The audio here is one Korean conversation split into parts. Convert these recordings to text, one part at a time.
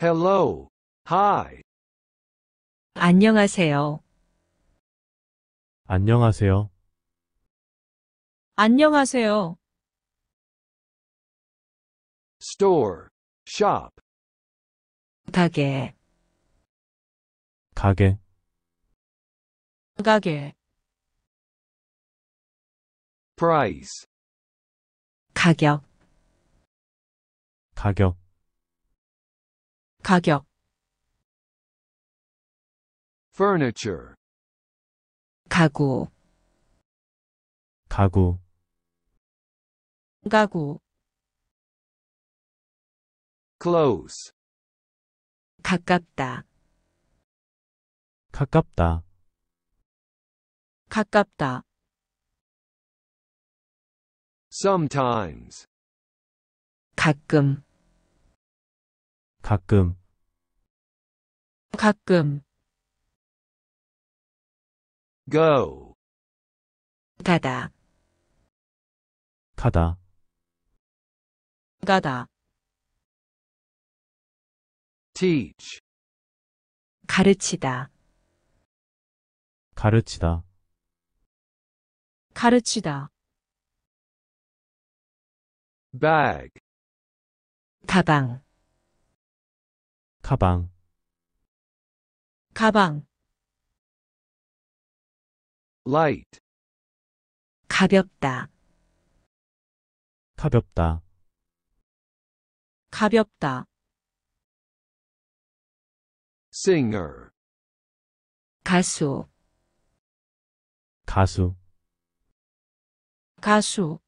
Hello. Hi. 안녕하세요. 안녕하세요. 안녕하세요. Store. Shop. 가게. 가게. 가게. Price. 가격 가격 가격 furniture 가구 가구 가구 close 가깝다 가깝다 가깝다 sometimes 가끔 가끔 가끔 go 가다 가다 가다 teach 가르치다 가르치다 가르치다 bag 가방 가방 가방 light 가볍다 가볍다 가볍다 singer 가수 가수 가수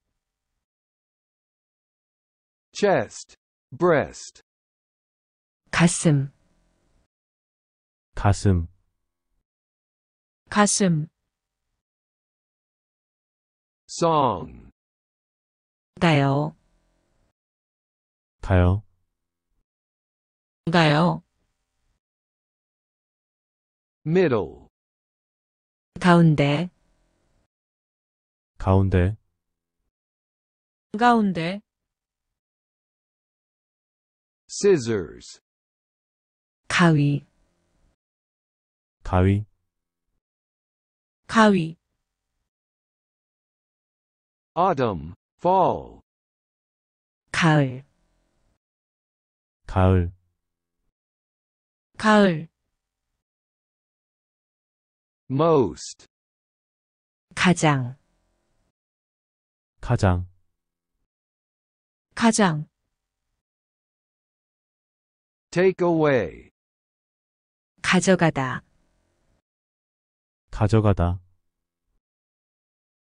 chest, breast. 가슴, 가슴, 가슴, song, 가요, 가요, 가요, middle, 가운데, 가운데, 가운데, scissors 가위 가위 가위 autumn fall 가을 가을 가을 most 가장 가장 가장 take away 가져가다 가져가다,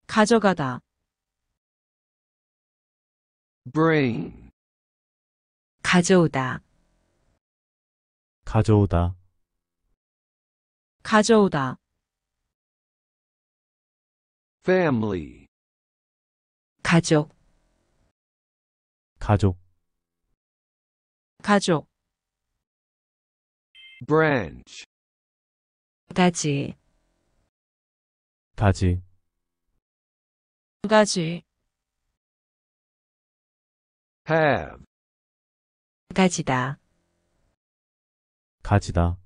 가져가다, bring 가져오다, 가져오다, 가져오다, family 가족, 가족, 가족, branch 가지 가지 가지 have 가지다 가지다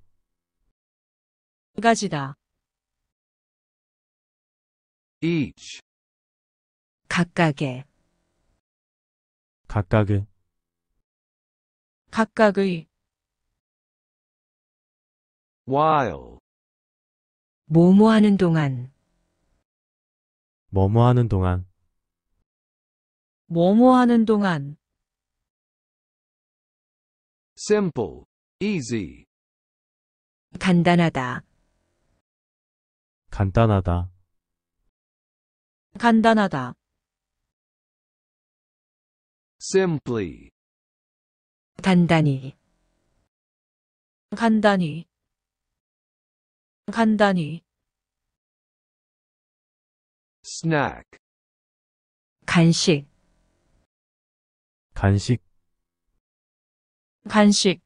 가지다 each 각각의 각각의 각각의 while 뭐뭐 하는 동안 뭐뭐 하는 동안 뭐뭐 하는 동안 simple easy 간단하다 간단하다 간단하다 simply 간단히 간단히 간단히 snack 간식 간식 간식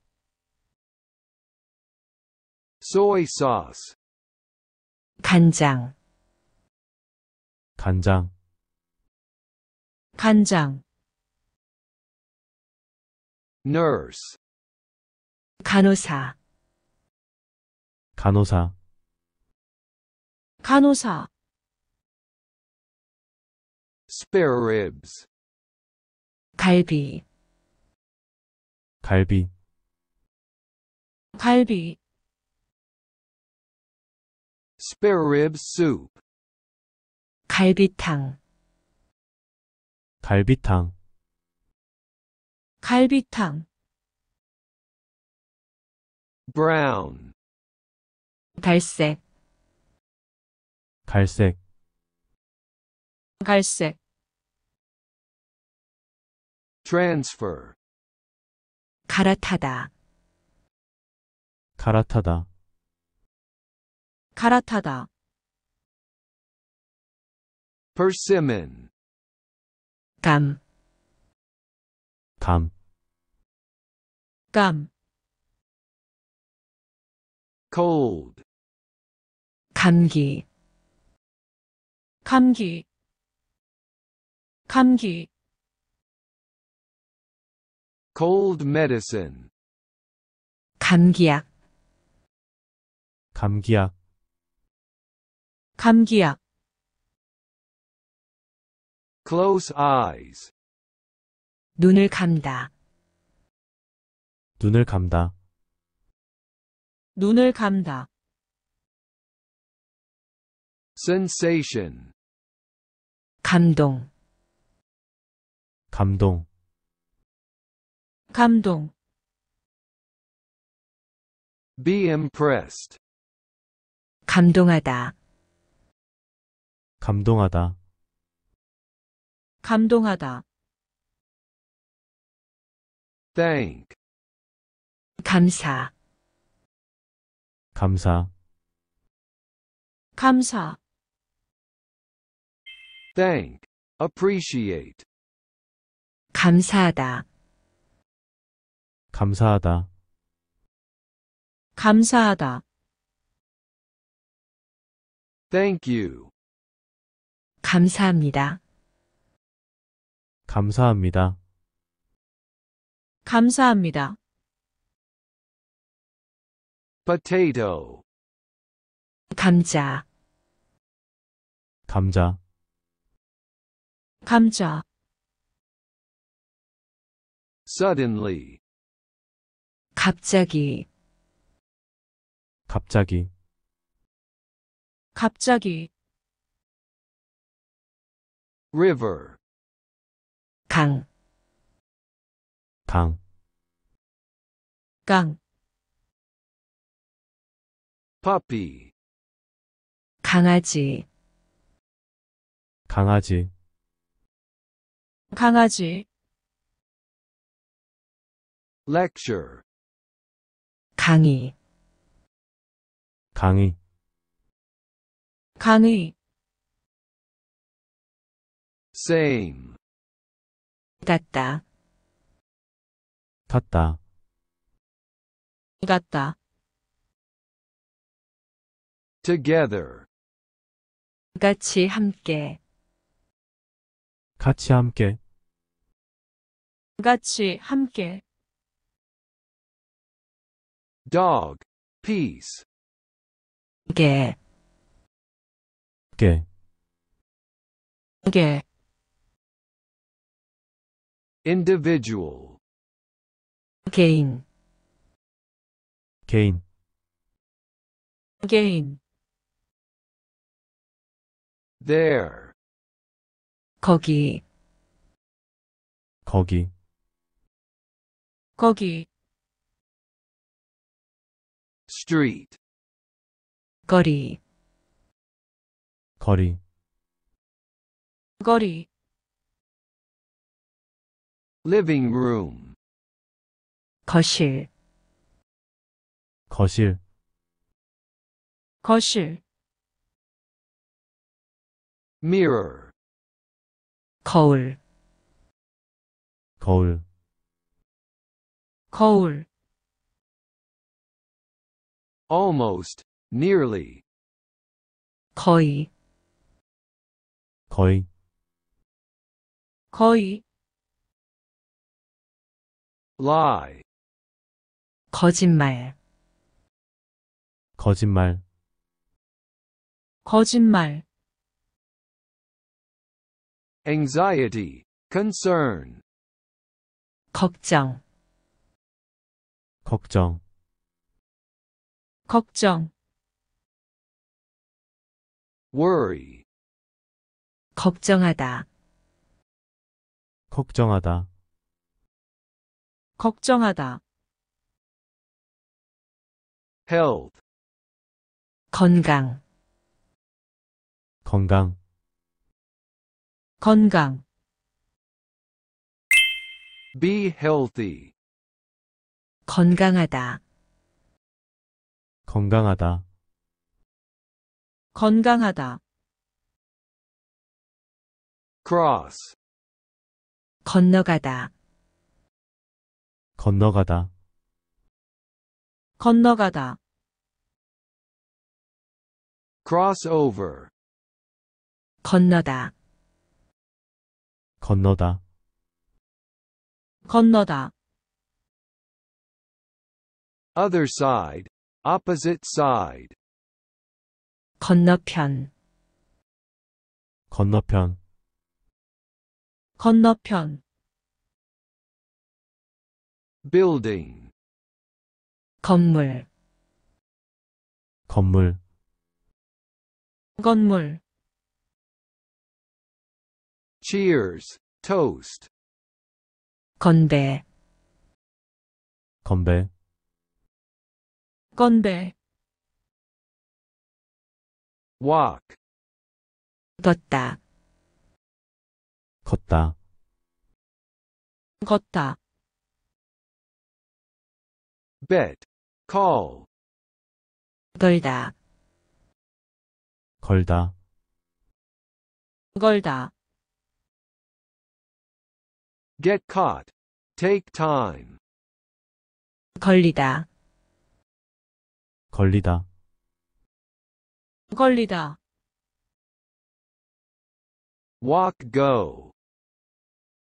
soy sauce 간장 간장 간장 nurse 간호사 간호사 간호사 spare ribs 갈비 갈비 갈비 spare rib soup 갈비탕 갈비탕 갈비탕 brown 갈색 갈색 갈색 transfer 갈아타다 갈아타다 갈아타다 persimmon 감, 감, 감, cold 감기, 감기 감기 cold medicine 감기약 감기약 감기약 close eyes 눈을 감다 눈을 감다 눈을 감다 sensation 감동 감동 감동 be impressed 감동하다 감동하다 감동하다 thank 감사 감사 감사 thank, appreciate. 감사하다. 감사하다. 감사하다. Thank you. 감사합니다. 감사합니다. 감사합니다. potato 감자 감자 감자 suddenly 갑자기 갑자기 갑자기 river 강, 강 강, puppy 강아지 강아지 강아지 lecture 강의 강의 강의 same 같다 같다 같다 together 같이 함께 같이 함께 같이 함께 dog peace 개, 개, 개, individual 개인, 개인, 개인, there 거기, 거기, 거기 street 거리 거리 거리 living room 거실 거실 거실 mirror 거울 거울 거울 almost, nearly 거의 거의 거의 lie 거짓말 거짓말 거짓말 anxiety, concern 걱정 걱정 걱정 worry 걱정하다 걱정하다 걱정하다 health 건강 건강 건강 be healthy 건강하다. 건강하다. 건강하다. cross, 건너가다. 건너가다. 건너가다. cross over, 건너다. 건너다. 건너다. Other side. Opposite side. 건너편 건너편 건너편 Building. 건물 건물 건물 Cheers. Toast. 건배 건배 건배 walk 걷다 걷다 걷다 bet call 걸다 걸다 걸다 get caught take time 걸리다 걸리다 걸리다 walk go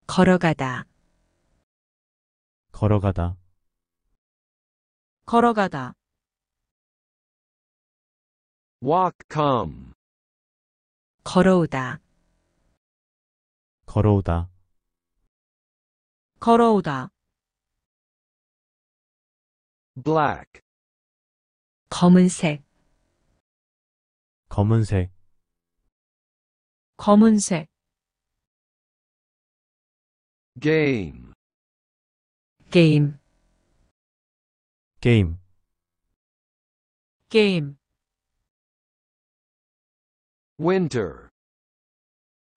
걸어가다 걸어가다 걸어가다 walk come 걸어오다 걸어오다 걸어오다 black 검은색, 검은색, 검은색, 게임 게임, 게임, 게임, winter,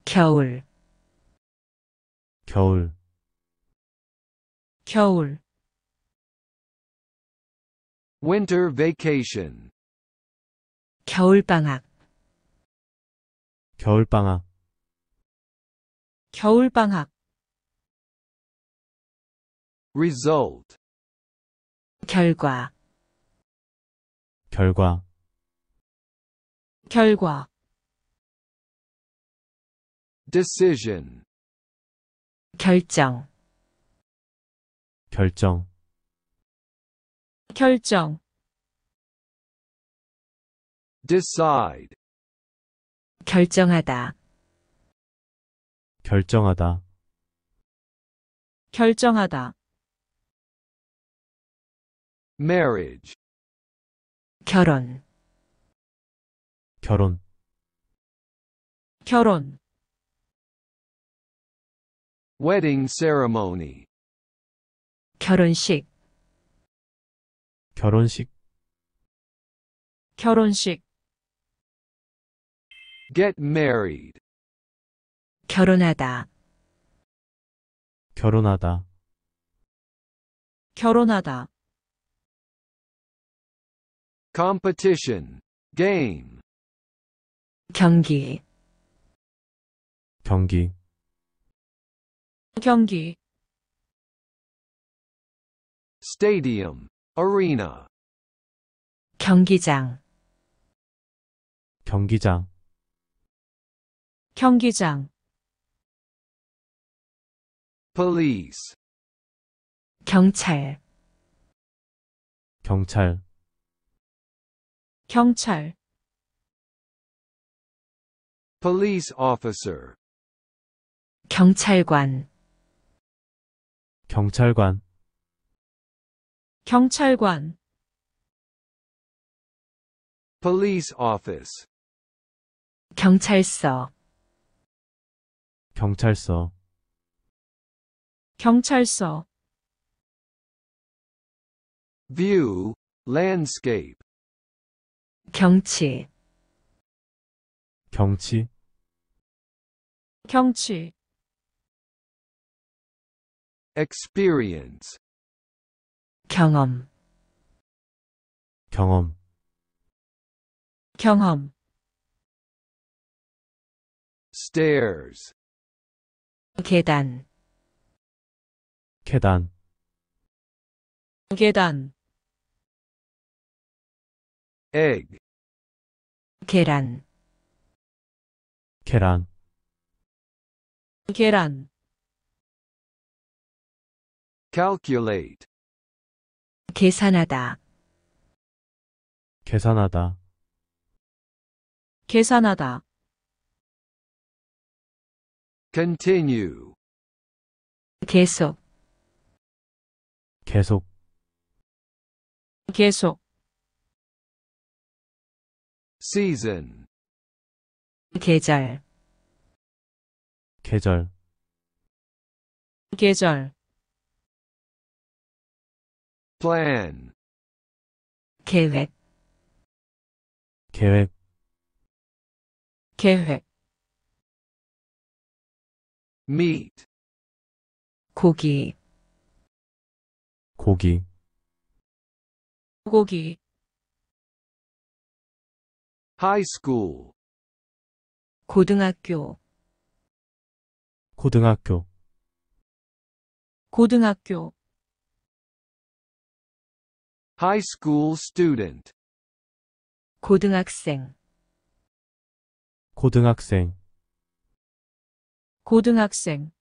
겨울, 겨울, 겨울, Winter vacation. 겨울방학 겨울방학 겨울방학 Result. 결과 결과 결과 Decision. 결정 결정 결정 decide 결정하다 결정하다, 결정하다 marriage 결혼 결혼, 결혼 wedding ceremony 결혼식 결혼식 결혼식 get married, 결혼하다 결혼하다 결혼하다 competition, game, 경기 경기 경기 stadium, arena 경기장, 경기장, 경기장, police 경찰, 경찰, 경찰, police officer 경찰관, 경찰관, 경찰관 police office 경찰서 경찰서 경찰서 view landscape 경치 경치 경치 experience 경험 경험 경험 stairs 계단 계단 계단 egg 계란 계란 계란 calculate 계산하다, 계산하다, 계산하다, Continue. 계속, 계속, 계속, Season. 계절, 계절, 계절, plan 계획 계획 계획 meat 고기 고기 고기 high school 고등학교 고등학교 고등학교 High school student. 고등학생 고등학생 고등학생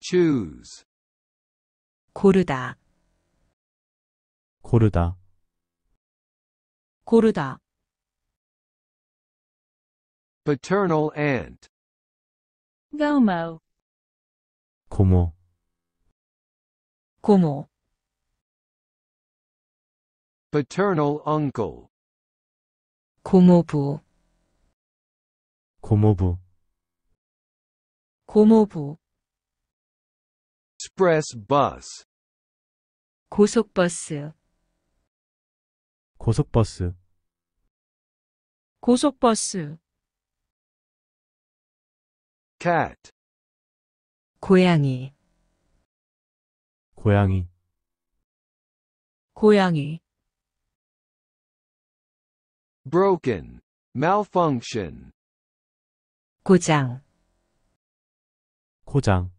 Choose. 고르다 고르다 고르다 Paternal aunt. 고모 고모 고모 paternal uncle 고모부 고모부 고모부 express bus 고속버스 고속버스 고속버스 cat 고양이 고양이 고양이 broken, malfunction. 고장 고장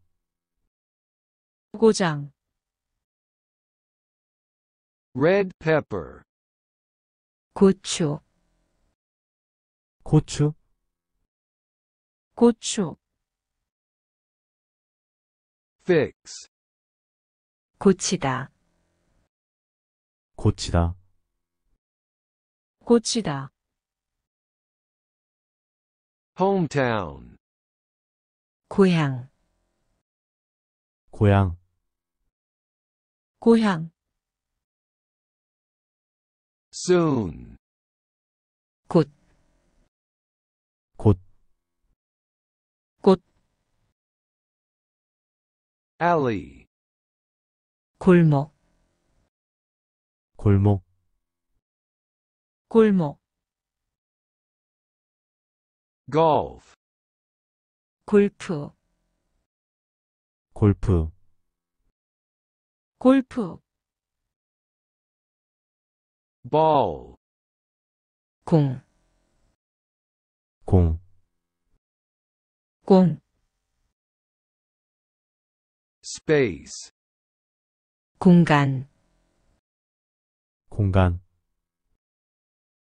고장 red pepper 고추 고추 고추 fix 고치다 고치다 고치다. hometown 고향, 고향, 고향, soon 곧, 곧, 곧, alley 골목, 골목, 골목 golf 골프 골프 골프 ball 공, 공, 공, space 공간, 공간,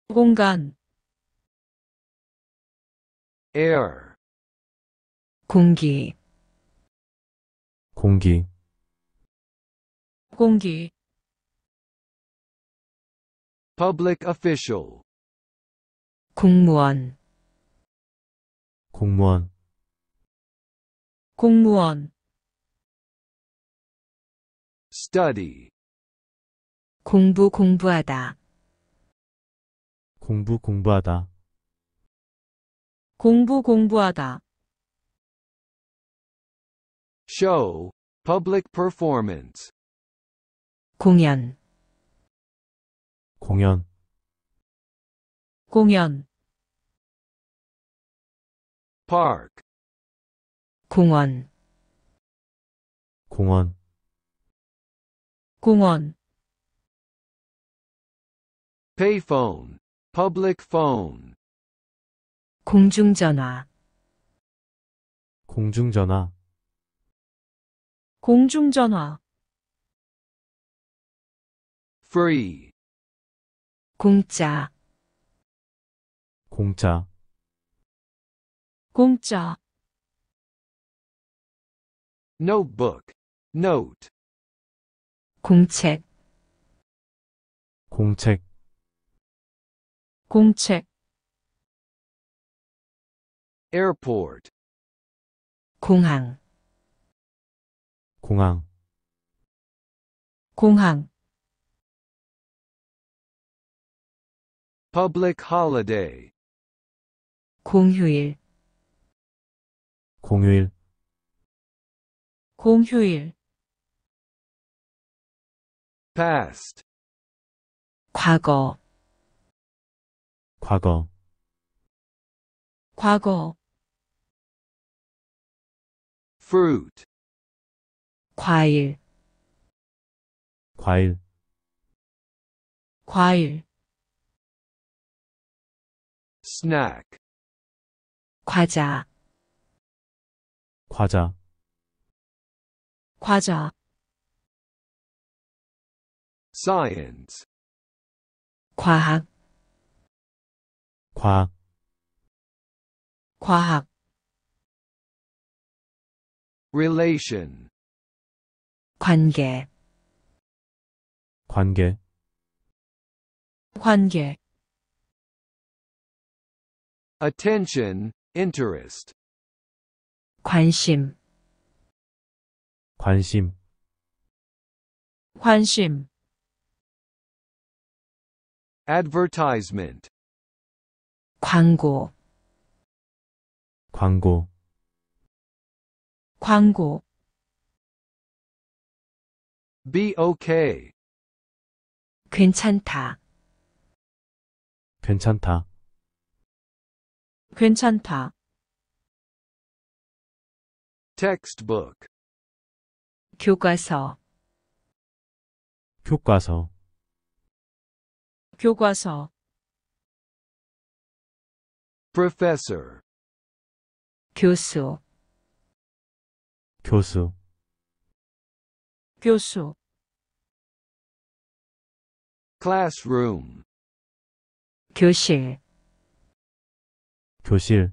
공간 air 공기 공기 공기 public official 공무원 공무원 공무원 study 공부 공부하다 공부 공부하다 공부 공부하다 show public performance 공연 공연 공연 park 공원 공원 공원 payphone public phone 공중전화 공중전화 공중전화 free 공짜 공짜 공짜 notebook note 공책 공책 공책 airport 공항 공항 공항 public holiday 공휴일 공휴일 공휴일 past 과거 과거 과거 fruit 과일 과일 과일 snack 과자 과자 과자 science 과학 과학 과학 relation 관계 관계 관계 attention interest 관심 관심 관심 advertisement 광고 광고 광고 Be okay. 괜찮다 괜찮다 괜찮다 Textbook. 교과서 교과서 교과서 professor 교수 교수 교수 classroom 교실 교실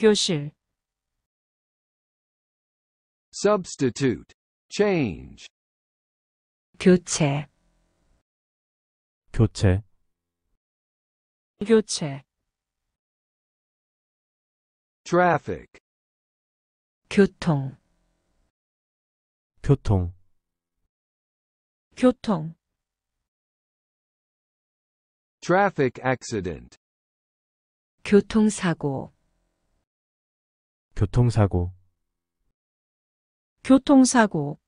교실 substitute change 교체 교체 교체 traffic 교통 교통 교통 traffic accident 교통사고 교통사고 교통사고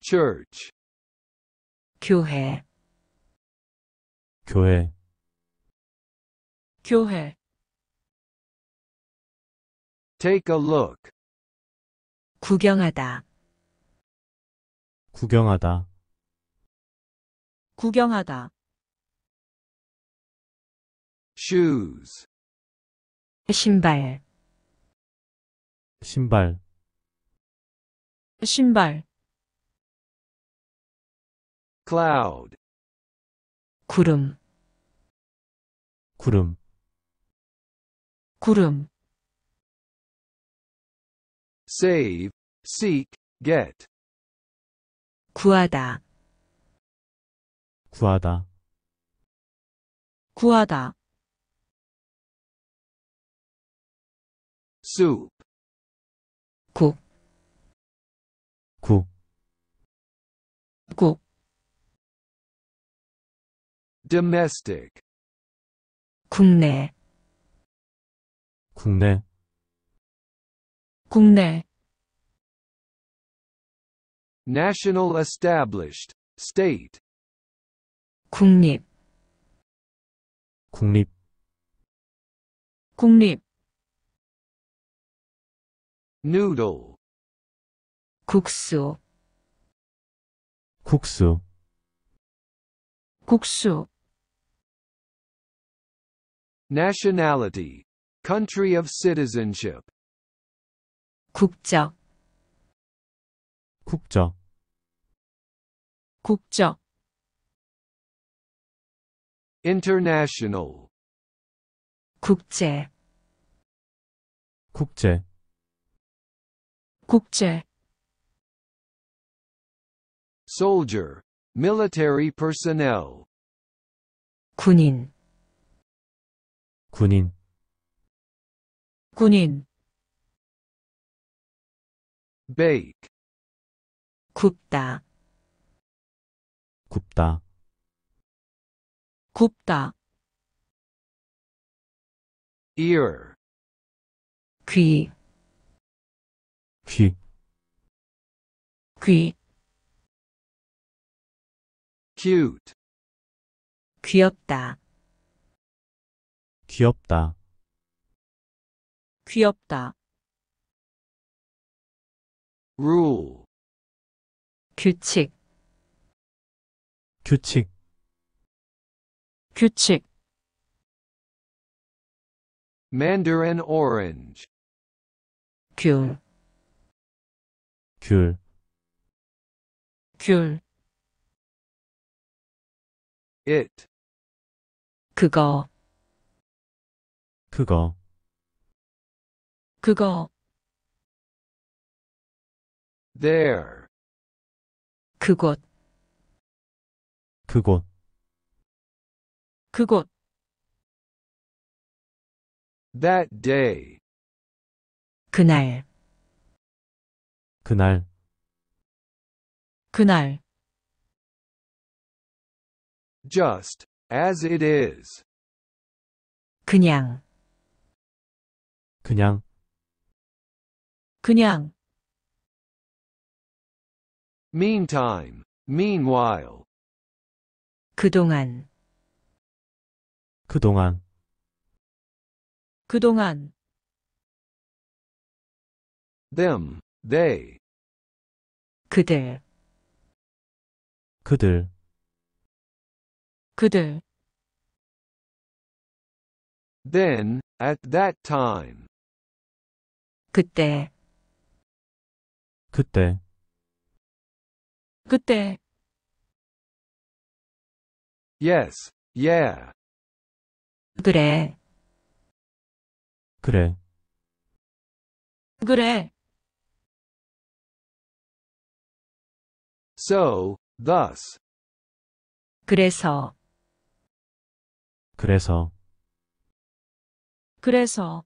church 교회 교회 교회 Take a look. 구경하다. 구경하다, 구경하다. Shoes. 신발, 신발, 신발. Cloud. 구름, 구름, 구름. save, seek, get. 구하다, 구하다, 구하다, soup, 국, 국, 국, domestic, 국내, 국내, 국내 National established state 국립 국립 국립 noodle 국수 국수 국수 nationality country of citizenship 국적 국적 국적 international 국제 국제 국제 soldier military personnel 군인 군인 군인 bake 굽다 굽다 굽다 ear 귀, 귀, 귀, cute 귀엽다, 귀엽다, 귀엽다. rule 규칙 규칙 규칙 mandarin orange 귤, 귤, 귤, it 그거, 그거, 그거. There. 그곳 그곳 그곳 That day. 그날 그날 그날 Just as it is. 그냥 그냥 그냥 meantime, meanwhile. 그동안, 그동안, 그동안, them, they, 그들, 그들, 그들, then, at that time, 그때, 그때, 그때 Yes, yeah. 그래 그래, 그래 So, thus. 그래서 그래서, 그래서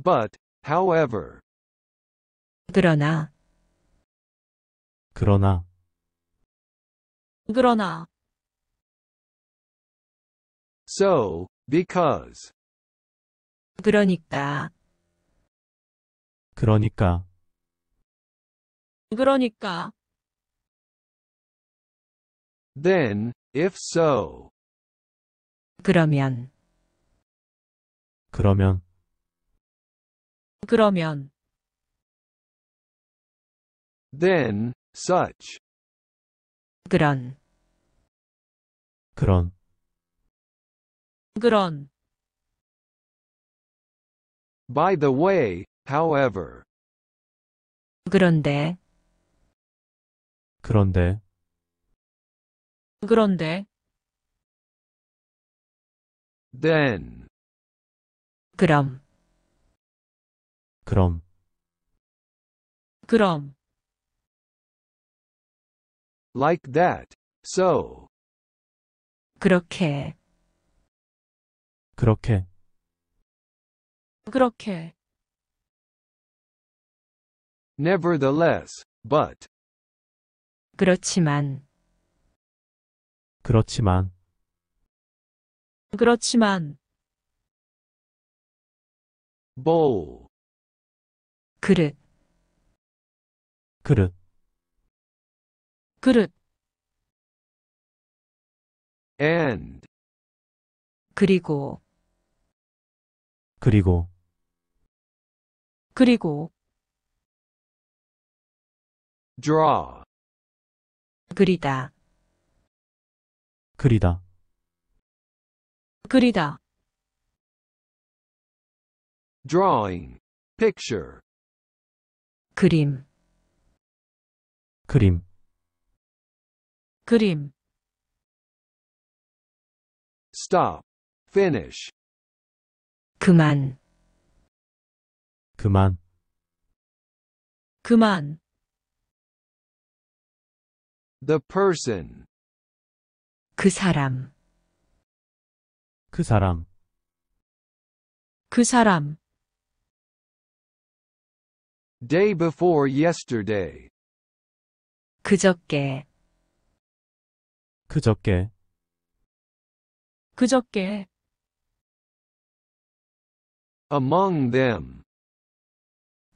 But, however. 그러나 그러나 그러나 So, because 그러니까 그러니까 그러니까 Then, if so, 그러면 그러면 그러면 then, such 그런 그런 그런 By the way, however 그런데 그런데 그런데 then 그럼 그럼 그럼 like that. So. 그렇게. 그렇게. 그렇게. Nevertheless, but. 그렇지만. 그렇지만. 그렇지만. bowl. 그릇. 그릇. 그릇 and 그리고 그리고 그리고 draw 그리다 그리다 그리다 drawing picture 그림 그림 그림 stop, finish, 그만 그만, 그만 the person, 그 사람 그 사람, 그 사람 day before yesterday, 그저께 그저께 그저께 among them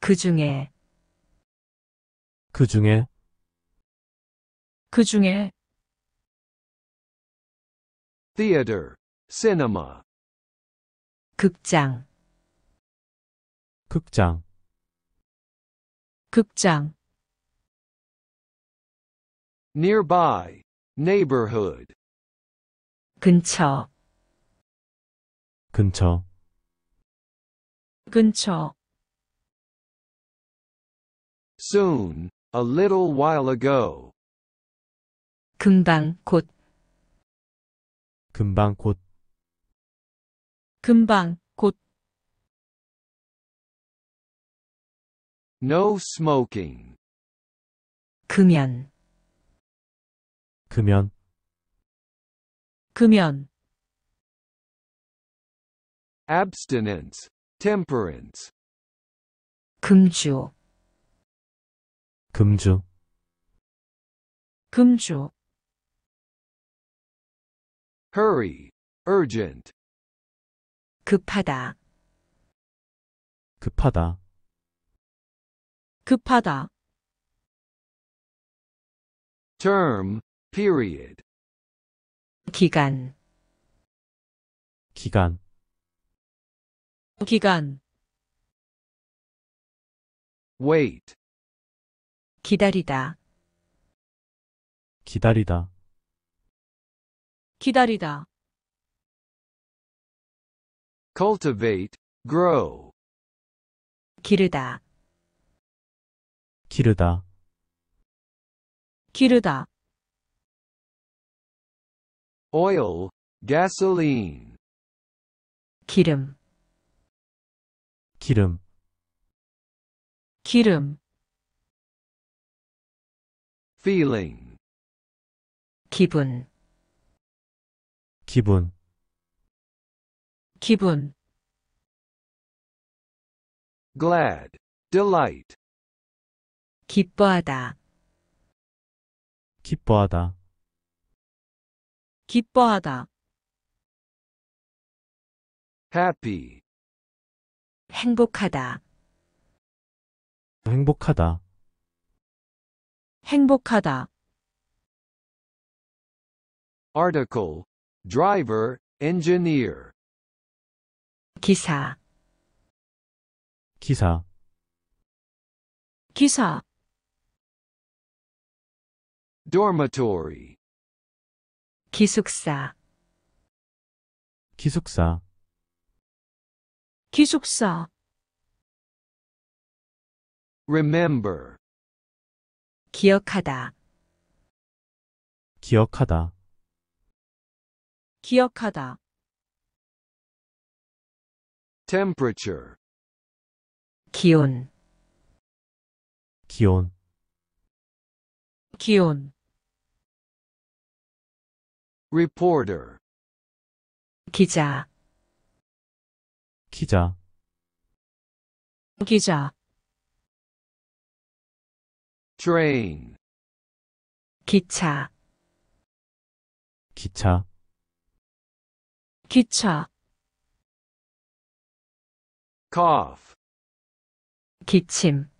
그중에 그중에 그중에 theater cinema 극장 극장 극장 nearby neighborhood 근처 근처 근처 soon a little while ago 금방 곧 금방 곧 금방 곧 no smoking 금연 금연 금연 abstinence, temperance, 금주 금주 금주 hurry, urgent, 급하다 급하다 급하다 term, period 기간 기간 기간 wait 기다리다 기다리다 기다리다 cultivate grow 기르다 기르다 기르다 oil, gasoline 기름 기름 기름 feeling 기분 기분 기분 glad, delight 기뻐하다 기뻐하다 기뻐하다. happy, 행복하다. 행복하다, 행복하다. article, driver, engineer, 기사, 기사, 기사. dormitory, 기숙사 기숙사 기숙사 remember 기억하다 기억하다 기억하다 temperature 기온 기온 기온 reporter 기자 기자 기자 train 기차 기차 기차 cough 기침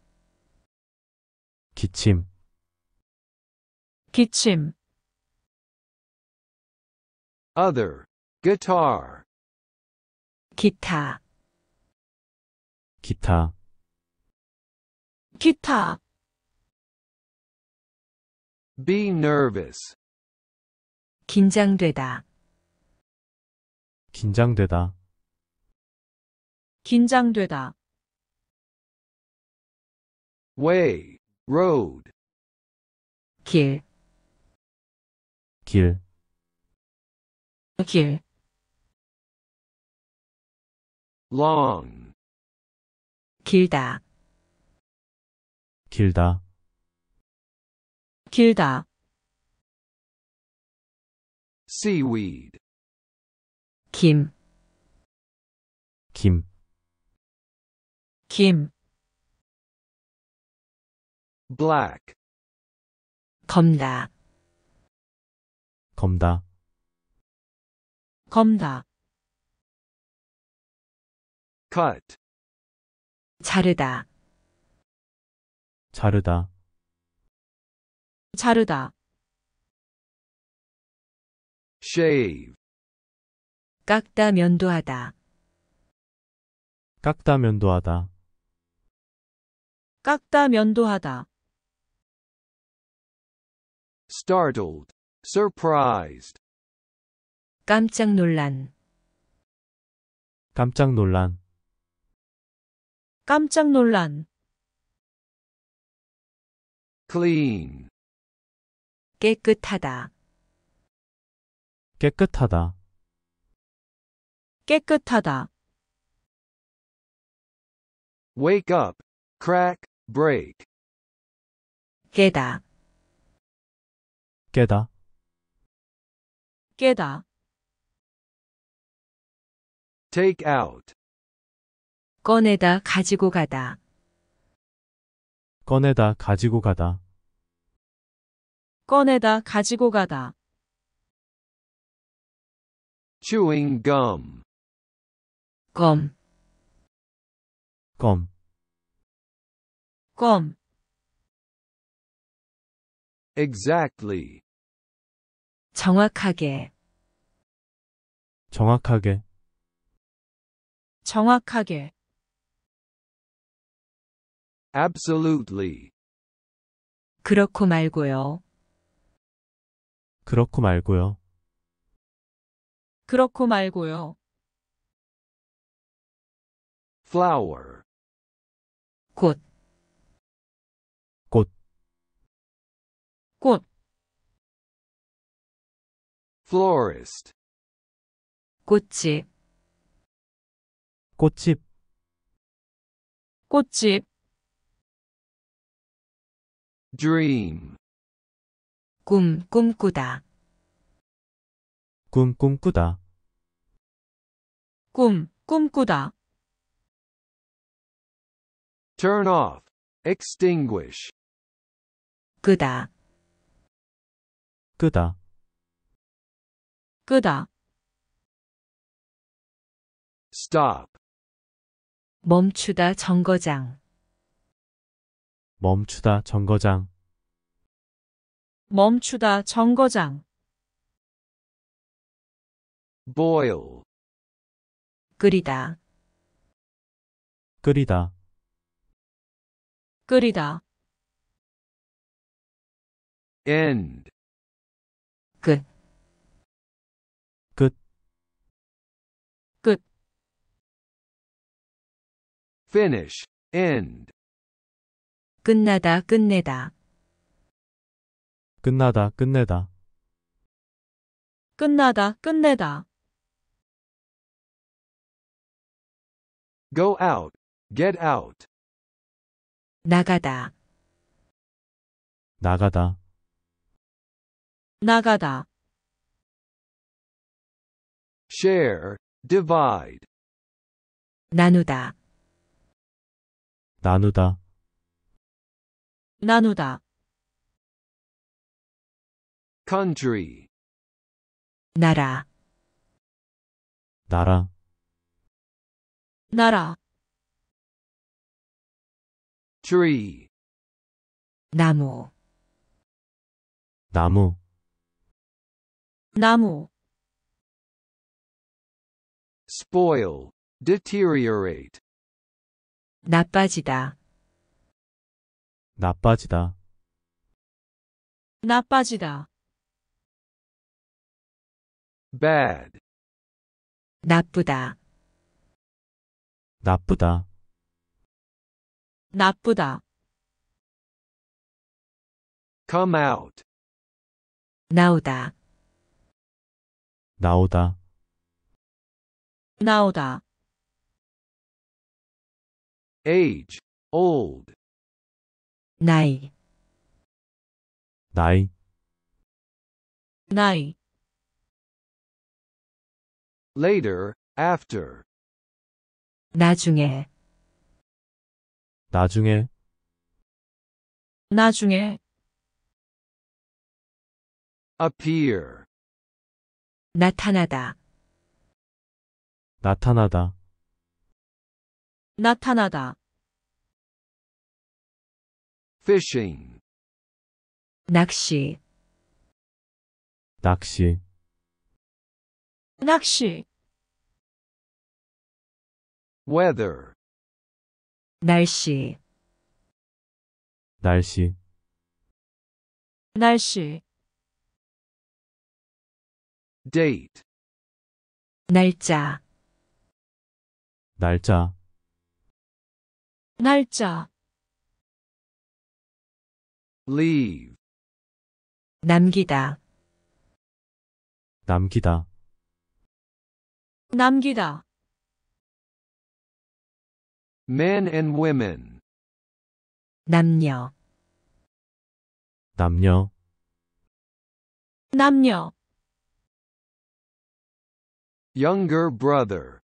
기침 기침 other. Guitar. 기타. 기타. 기타. Be nervous. 긴장되다. 긴장되다. 긴장되다. way, road. 길. 길. 길 long 길다 길다 길다 seaweed 김, 김, 김, black, 검다, 검다, 검다. cut, 자르다. 자르다, 자르다. shave, 깎다 면도하다. 깎다 면도하다, 깎다 면도하다. startled, surprised, 깜짝 놀란 깜짝 놀란 깜짝 놀란 clean 깨끗하다 깨끗하다 깨끗하다 wake up crack break 깨다 깨다 깨다 take out 꺼내다 가지고 가다 꺼내다 가지고 가다 꺼내다 가지고 가다 chewing gum 껌, 껌, 껌, exactly 정확하게 정확하게 정확하게 absolutely 그렇고 말고요. 그렇고 말고요. 그렇고 말고요. flower 꽃, 꽃, 꽃, florist 꽃집, 꽃집 꽃집 dream 꿈 꿈꾸다 꿈 꿈꾸다 꿈 꿈꾸다 turn off extinguish 끄다 끄다 끄다 stop 멈추다 정거장 멈추다 정거장 멈추다 정거장 boil 끓이다 끓이다 끓이다 end 끝 finish, end. 끝나다, 끝내다. 끝나다, 끝내다. 끝나다, 끝내다. Go out, get out. 나가다, 나가다. 나가다. Share, divide. 나누다, 나누다 나누다 country 나라 나라 나라 tree 나무 나무 나무 spoil deteriorate 나빠지다. 나빠지다. 나빠지다. bad, 나쁘다. 나쁘다. 나쁘다. come out, 나오다. 나오다. 나오다. age, old. 나이, 나이, 나이, later, after, 나중에, 나중에, 나중에, appear, 나타나다, 나타나다, 나타나다, fishing 낚시 낚시 낚시 weather 날씨 날씨 날씨 date 날짜 날짜 날짜 leave 남기다 남기다 남기다 men and women 남녀 남녀 남녀 younger brother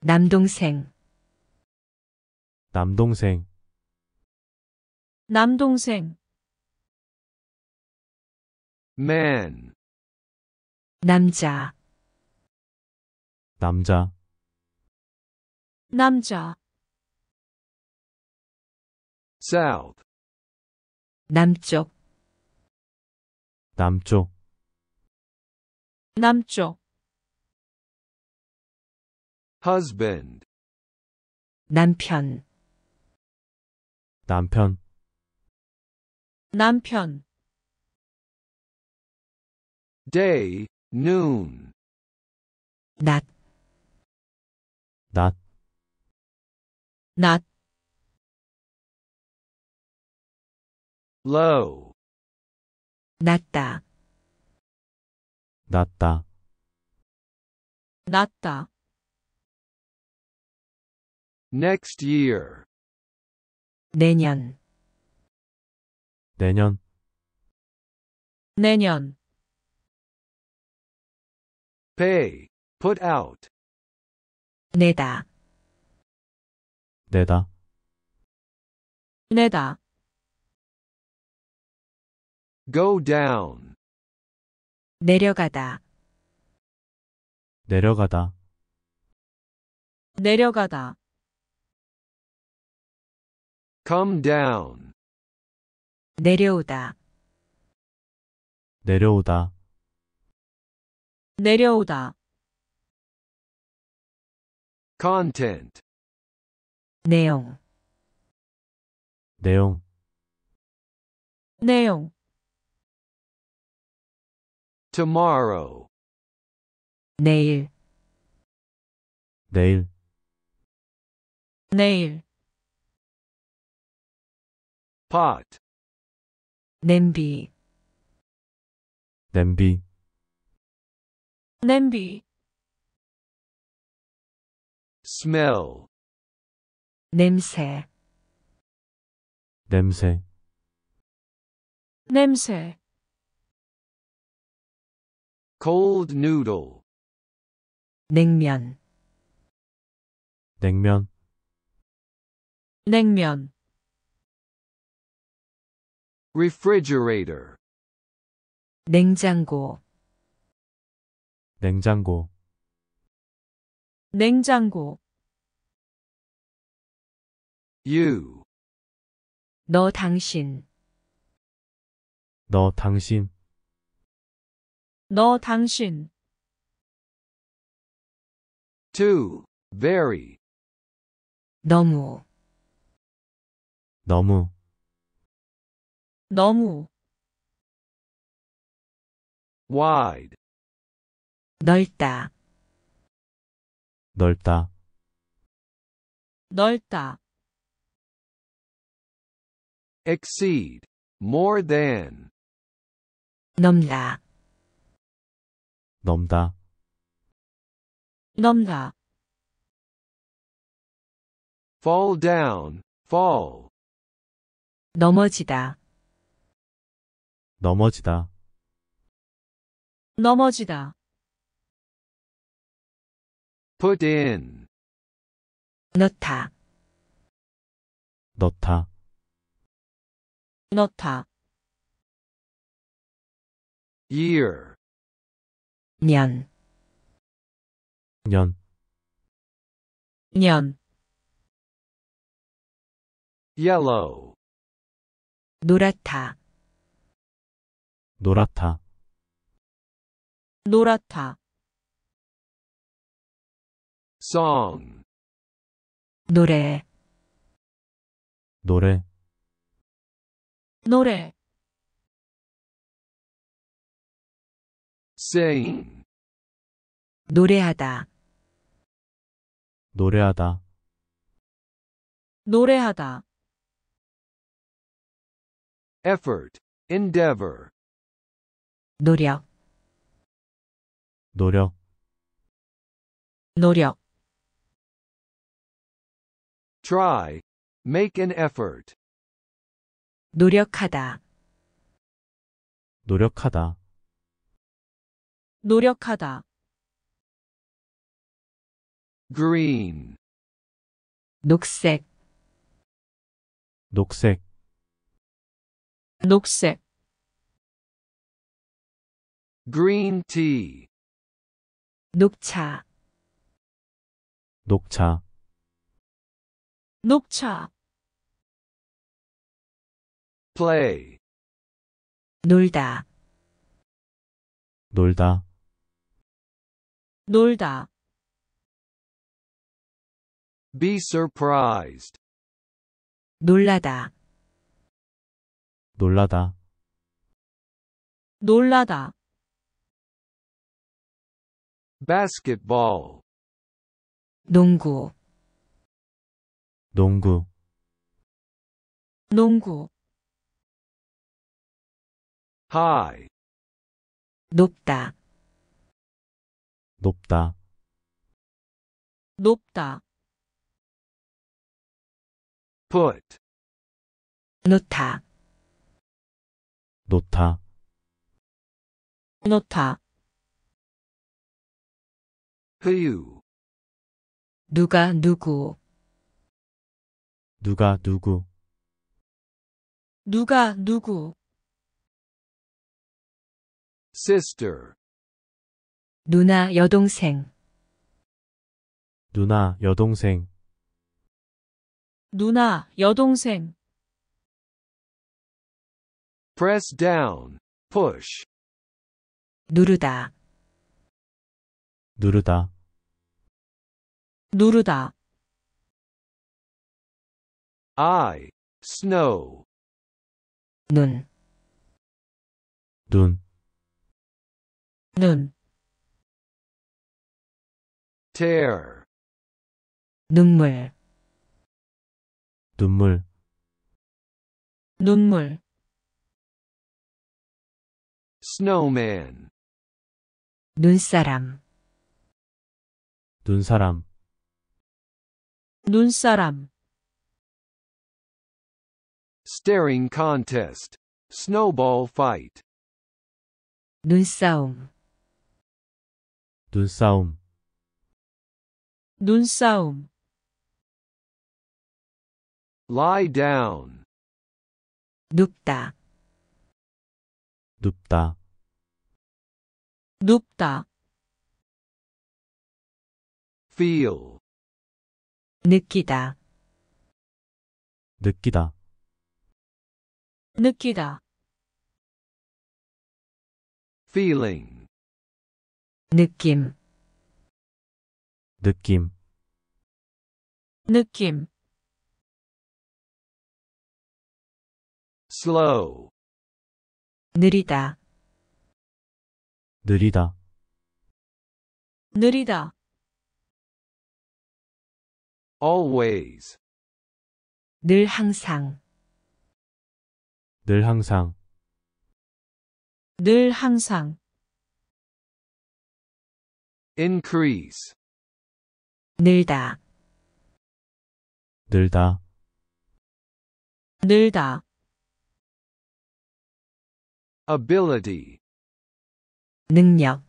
남동생 남동생 남동생 man 남자 남자, 남자 south 남쪽 남쪽, 남쪽 husband 남편 남편, 남편 day, noon. 낮, 낮, 낮, low, 낮다, 낮다, 낮다, next year. 내년, 내년 내년 pay, put out, 내다 내다 내다 go down, 내려가다 내려가다 내려가다 come down, 내려오다 내려오다 내려오다 content 내용 내용 내용 tomorrow 내일 내일 내일 pot 냄비 냄비 냄비 smell 냄새 냄새 냄새 cold noodle 냉면 냉면 냉면 refrigerator 냉장고 냉장고 냉장고 you 너 당신 너 당신 너 당신 too very 너무 너무 너무 wide, 넓다 넓다, 넓다 exceed, more than, 넘다 넘다, 넘다 fall down, fall, 넘어지다 넘어지다 넘어지다 put in 넣다 넣다 넣다 year 년 년, 년 yellow 노랗다 노랗다. 노랗다. song 노래 노래, 노래 sing 노래하다 노래하다. 노래하다 effort endeavor 노력, 노력, 노력, Try. Make an effort. 노력하다, 노력하다, 노력하다, Green. 녹색, 녹색, 녹색, green tea 녹차 녹차 녹차 play 놀다 놀다 놀다 be surprised 놀라다 놀라다 놀라다 basketball 농구 농구 농구 high 높다 높다 높다 put 놓다 놓다 놓다 Who? 누가 누구? 누가 누구? 누가 누구? Sister. 누나 여동생. 누나 여동생. 누나 여동생. Press down. Push. 누르다. 누르다. 누르다 eye, snow, 눈, 눈, 눈, tear, 눈물, 눈물, 눈물, snowman, 눈사람, 눈사람, Dun Staring contest. Snowball fight. 눈싸움. 눈싸움. 눈싸움. Lie down. 눕다. 눕다. 눕다. Feel. 느끼다 느끼다 느끼다 feeling 느낌 느낌 느낌 slow 느리다 느리다 느리다 always 늘 항상 늘 항상 늘 항상 increase 늘다 늘다 늘다 ability 능력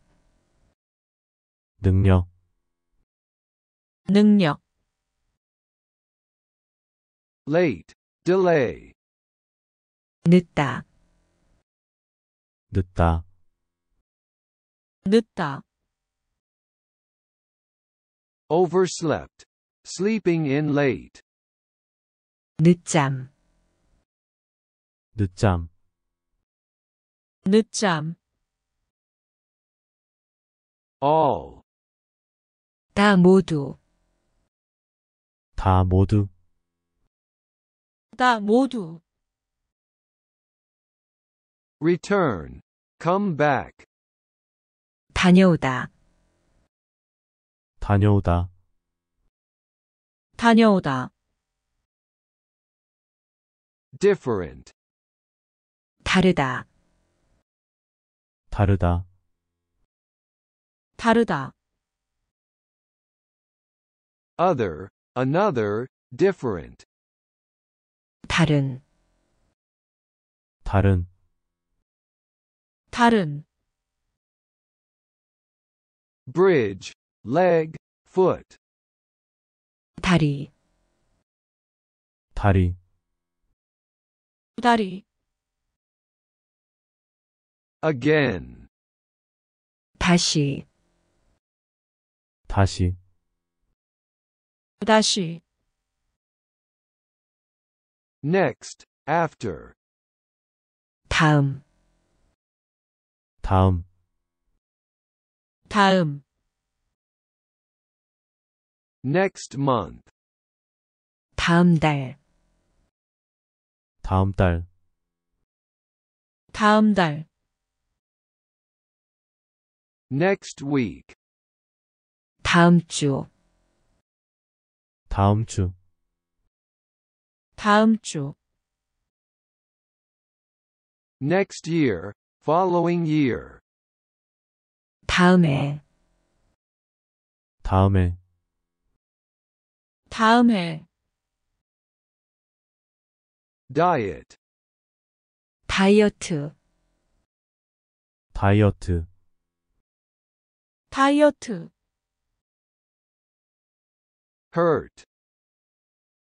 능력 능력 late, delay. 늦다, 늦다, 늦다, overslept, sleeping in late, 늦잠, 늦잠, 늦잠, all, 다 모두, 다 모두, 모두 return, come back, 다녀오다 다녀오다, 다녀오다 different, 다르다 다르다, 다르다 other, another, different, 다른 다른 다른 bridge, leg, foot 다리 다리 다리 again 다시 다시 다시 next, after. 다음 다음 다음 next month. 다음 달 다음 달 다음 달 next week. 다음 주 다음 주 다음 주 next year, following year, 다음에 다음에 다음에 diet, 다이어트 다이어트 다이어트 hurt,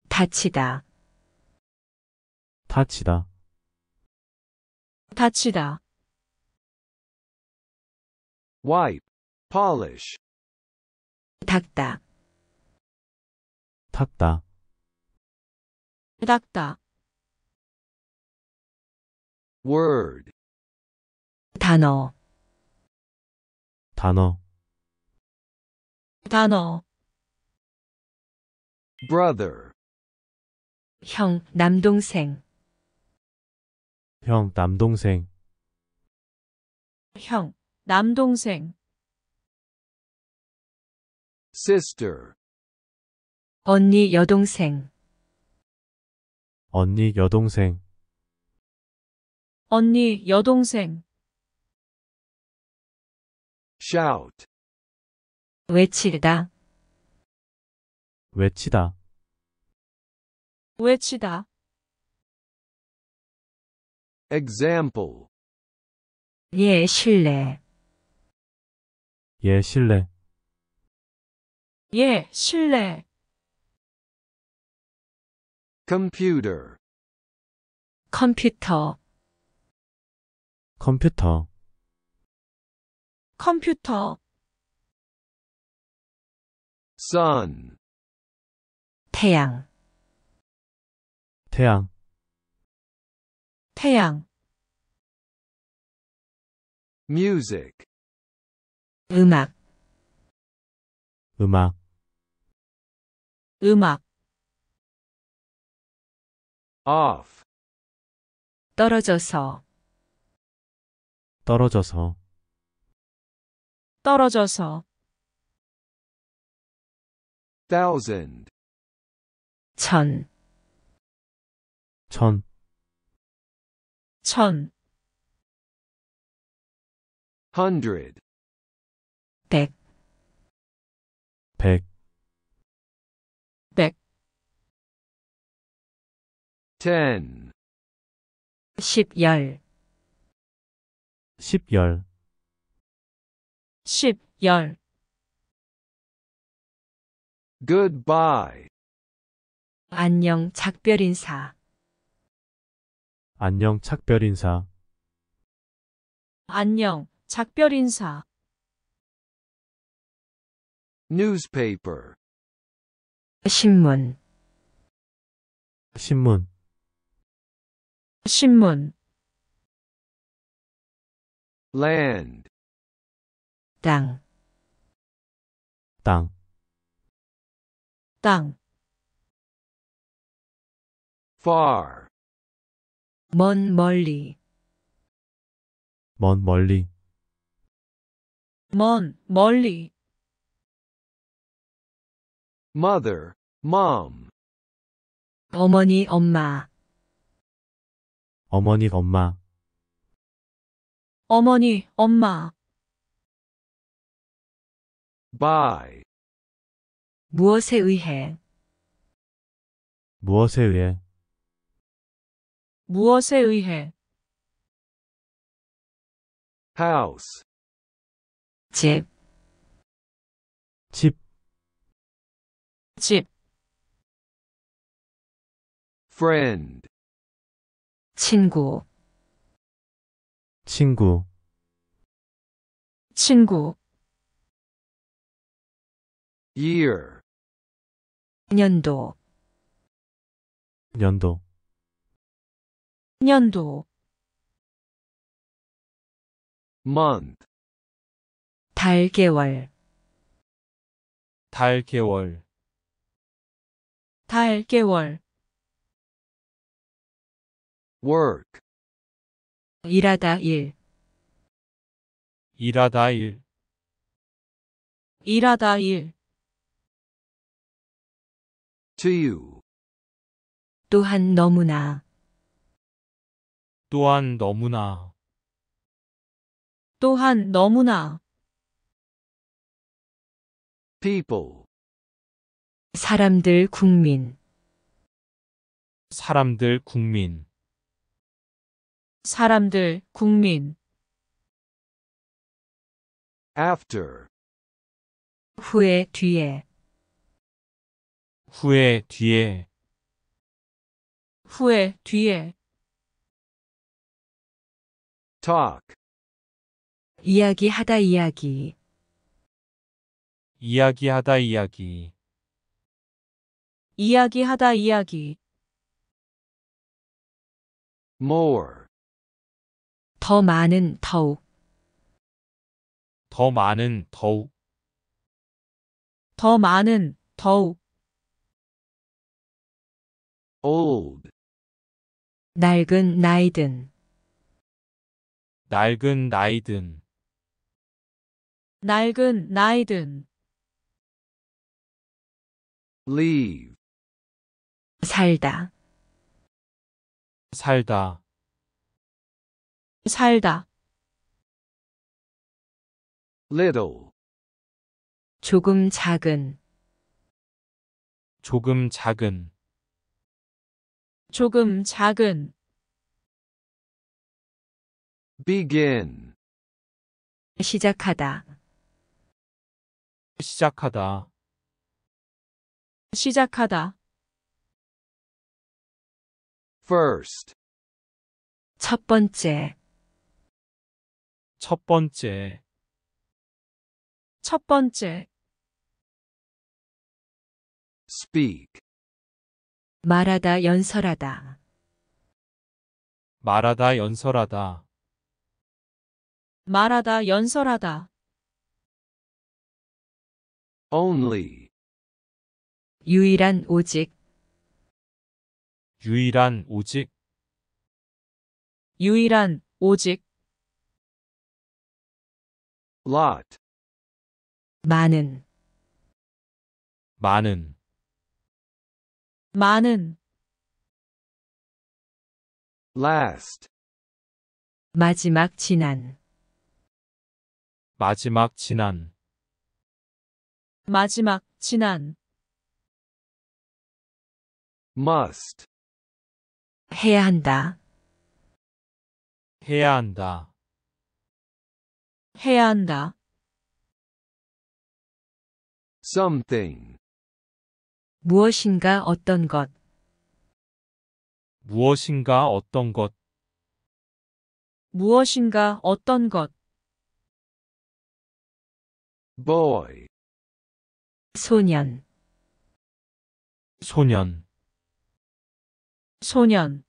다치다 다치다 다치다 wipe, polish, 닦다 닦다 닦다 word, 단어 단어 단어 brother, 형 남동생 형, 남동생. 형, 남동생. sister, 언니 여동생. 언니, 여동생. 언니, 여동생. shout, 외치다. 외치다. 외치다. Example. 예, 실례. 예, 실례. 예, 실례. Computer. 컴퓨터. 컴퓨터. 컴퓨터. sun 태양 태양 태양 music 음악 음악 음악 off 떨어져서 떨어져서 떨어져서 thousand 천천 천 hundred, 백, 백, 백, ten, 십, 열, 십열, 십, 열, goodbye. 안녕 작별 인사. 안녕 착별 인사. 안녕 작별 인사. newspaper 신문 신문 신문 land 땅, 땅, 땅 far 먼 멀리 먼 멀리 먼 멀리 mother, mom, 어머니 엄마 어머니 엄마 어머니 엄마 by, 무엇에 의해 무엇에 의해 무엇에 의해 house 집, 집, 집, friend 친구, 친구, 친구, year 년도, 연도. 년도 month 달 개월 달 개월 달 개월 work 일하다 일 일하다 일 일하다 일 to you 또한 너무나 또한 너무나 또한 너무나 people 사람들 국민 사람들 국민 사람들 국민 after 후에 뒤에 후에 뒤에 후에 뒤에 talk 이야기하다 이야기 이야기하다 이야기 이야기하다 이야기 more 더 많은 더욱 더 많은 더욱 더 많은 더욱 old 낡은 나이든 낡은 나이든 낡은 나이든 live 살다 살다 살다 little 조금 작은 조금 작은 조금 작은 begin 시작하다 시작하다 시작하다 first 첫 번째 첫 번째 첫 번째 speak 말하다 연설하다 말하다 연설하다 말하다 연설하다 only 유일한 오직 유일한 오직 유일한 오직 lot 많은 많은 많은 last 마지막 지난 마지막 지난 마지막 지난 must 해야 한다 해야 한다 해야 한다 something 무엇인가 어떤 것 무엇인가 어떤 것 무엇인가 어떤 것 boy 소년 소년 소년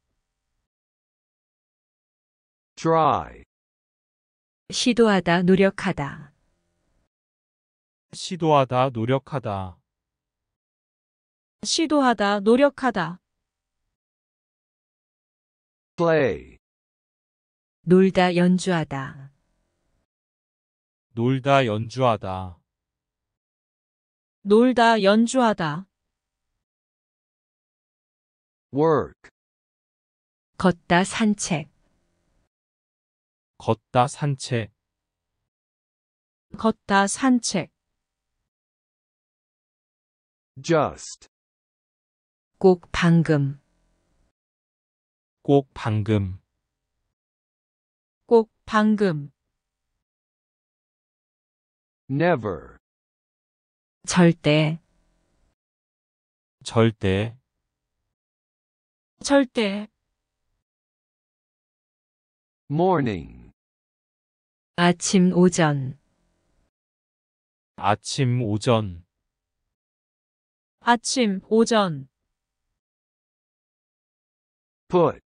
try 시도하다 노력하다 시도하다 노력하다 시도하다 노력하다 play 놀다 연주하다 놀다 연주하다. 놀다 연주하다. work 걷다 산책. 걷다 산책. 걷다 산책. just 꼭 방금. 꼭 방금. 꼭 방금. never 절대 절대 절대 morning 아침 오전 아침 오전 아침 오전 put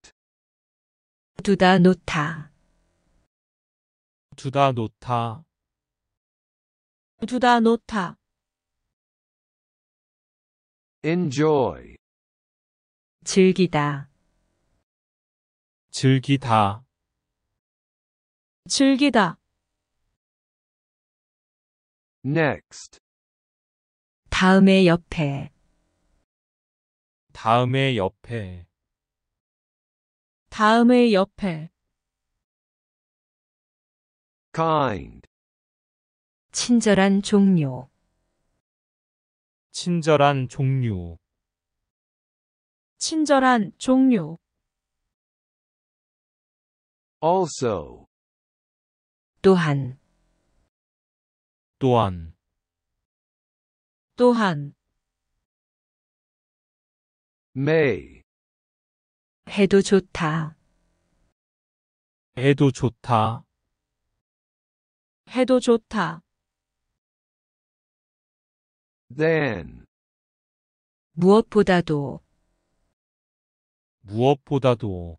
두다 놓다 두다 놓다 두다 놓다 enjoy 즐기다 즐기다 즐기다 next 다음에 옆에 다음에 옆에 다음에 옆에 kind 친절한 종료. 친절한 종류, 친절한 종료. Also, 또한, 또한, 또한, may, 해도 좋다. 해도 좋다. 해도 좋다. than 무엇보다도 무엇보다도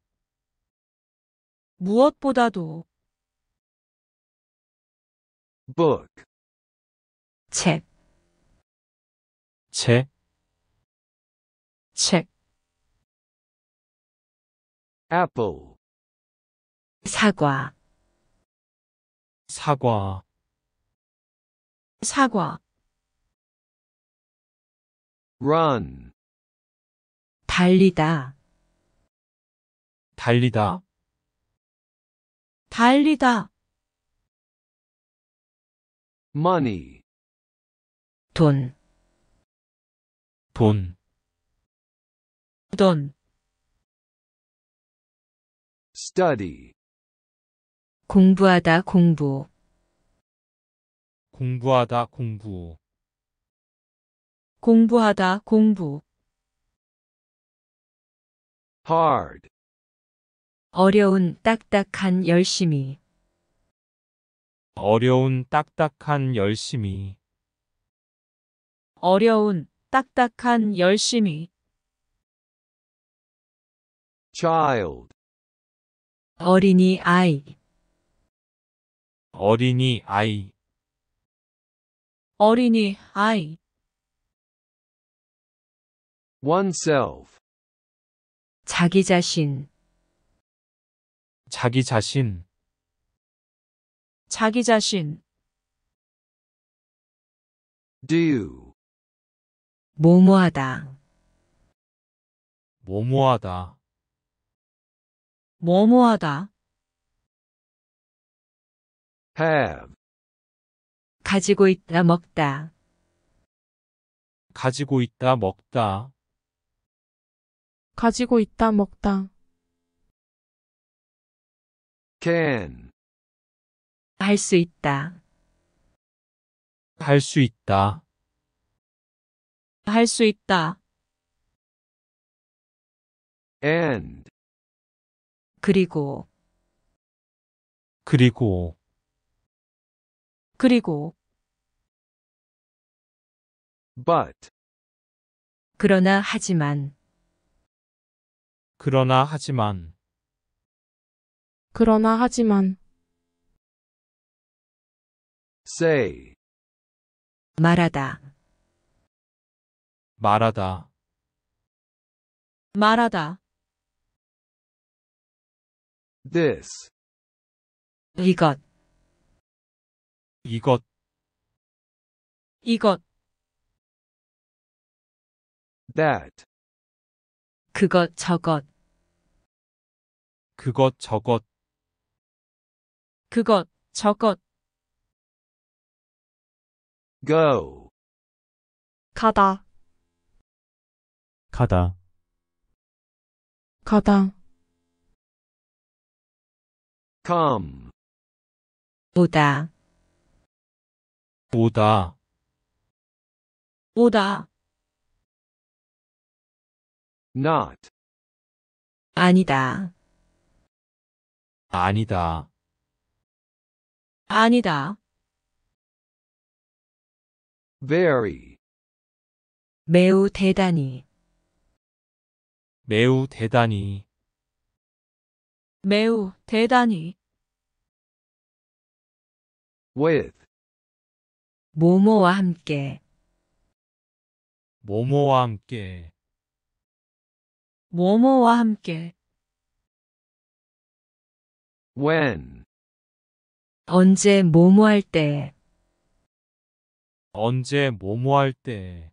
무엇보다도 book 책, 책, 책, apple 사과, 사과, 사과 run 달리다 달리다 달리다 money 돈, 돈 돈, study 공부하다 공부 공부하다 공부 공부하다 공부 hard 어려운 딱딱한 열심히 어려운 딱딱한 열심히 어려운 딱딱한 열심히 child 어린이 아이 어린이 아이 어린이 아이 oneself 자기 자신 자기 자신 자기 자신 do 뭐뭐하다 뭐뭐하다 뭐뭐하다 have 가지고 있다 먹다 가지고 있다 먹다 가지고 있다 먹다. can, 할 수 있다. 할 수 있다. 할 수 있다. and, 그리고 그리고 그리고 but. 그러나 하지만 그러나 하지만 그러나 하지만 say 말하다 말하다 말하다 this 이것 이것 이것 that 그것 저것 그것 저것 그것 저것 go 가다 가다 가다 come 오다 오다 오다 not 아니다. 아니다. 아니다. very 매우 대단히. 매우 대단히. 매우 대단히. with 모모와 함께. 모모와 함께. 뭐뭐와 함께 when 언제 뭐뭐 할 때, 언제 뭐뭐 할 때,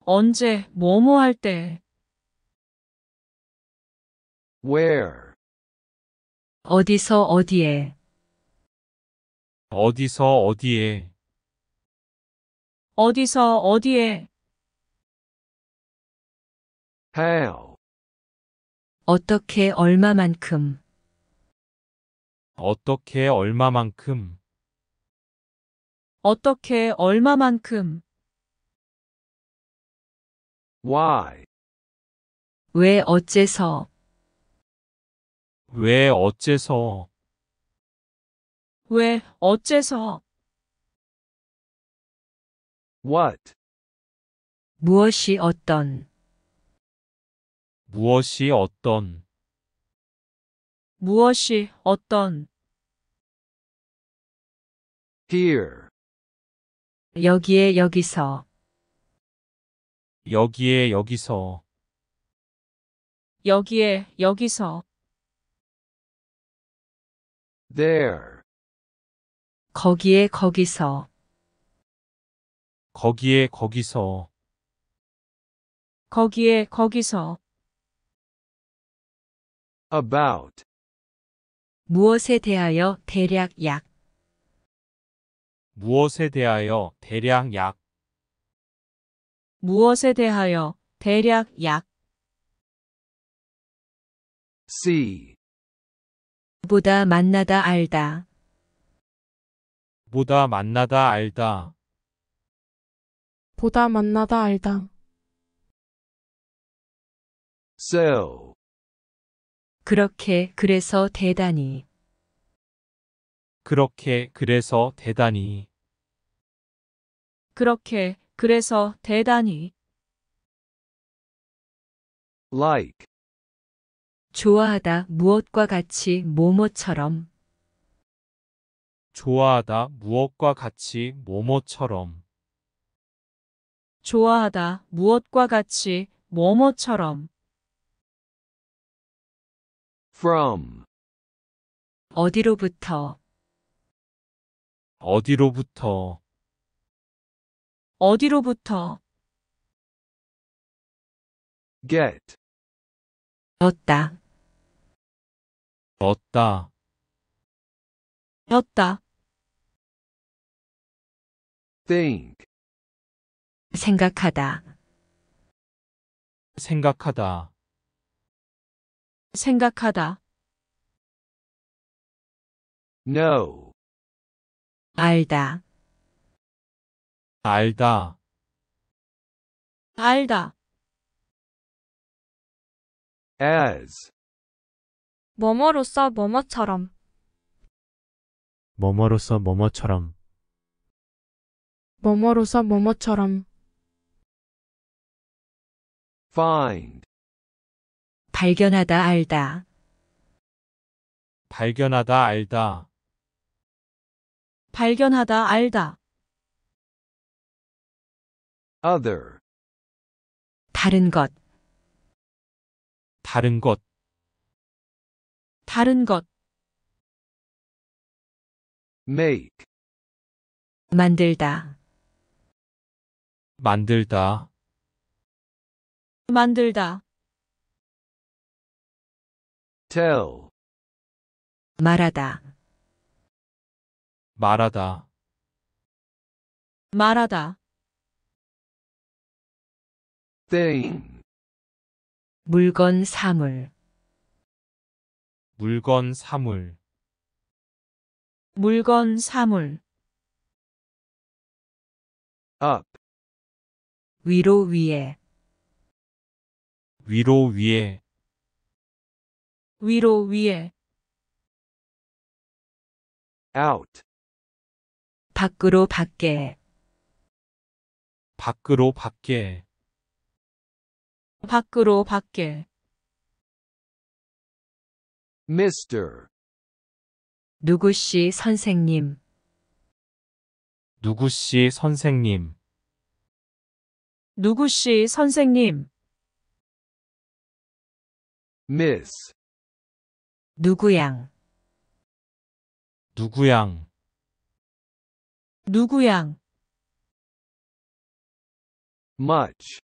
언제 뭐뭐 할 때, where 어디서 어디에, 어디서 어디에, 어디서 어디에, How? 어떻게 얼마만큼 어떻게 얼마만큼 어떻게 얼마만큼 Why? 왜 어째서 왜 어째서 왜 어째서 What? 무엇이 어떤 무엇이 어떤 무엇이 어떤 here 여기에 여기서 여기에 여기서 여기에 여기서 there 거기에 거기서 거기에 거기서 거기에 거기서 about 무엇에 대하여 대략 약 무엇에 대하여 대략 약 무엇에 대하여 대략 약 see 보다 만나다 알다 보다 만나다 알다 보다 만나다 알다 sell 그렇게 그래서 대단히 그렇게 그래서 대단히 그렇게 그래서 대단히 like 좋아하다 무엇과 같이 모모처럼 좋아하다 무엇과 같이 모모처럼 좋아하다 무엇과 같이 뭐뭐처럼 from 어디로부터 어디로부터 어디로부터 get 얻다 얻다 얻다 think 생각하다 생각하다 생각하다. n o 알다. 알다, 알다. as, 뭐뭐로서 뭐뭐처럼. 뭐뭐로서 뭐뭐처럼, 뭐뭐로서 뭐뭐처럼. find, 발견하다 알다. 발견하다 알다. 발견하다 알다. other 다른 것, 다른 것, 다른 것, make 만들다, 만들다, 만들다, tell 말하다 말하다 말하다 thing 물건 사물 물건 사물 물건 사물 up 위로 위에 위로 위에 위로 위에 out 밖으로 밖에 밖으로 밖에 밖으로 밖에 Mr. 누구씨 선생님 누구씨 선생님 누구씨 선생님 Miss 누구양 누구양 누구양 much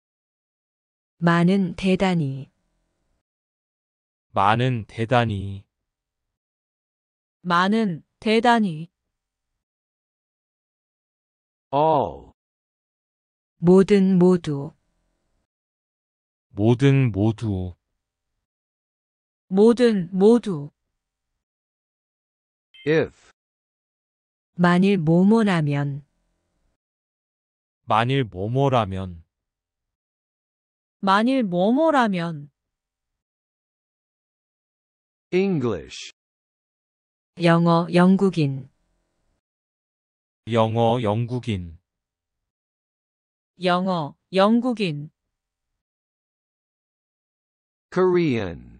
많은 대단히 많은 대단히 많은 대단히 all 모든 모두 모든 모두 모든 모두 if 만일 뭐뭐라면 만일 뭐뭐라면 만일 뭐뭐라면 English 영어 영국인 영어 영국인 영어 영국인 Korean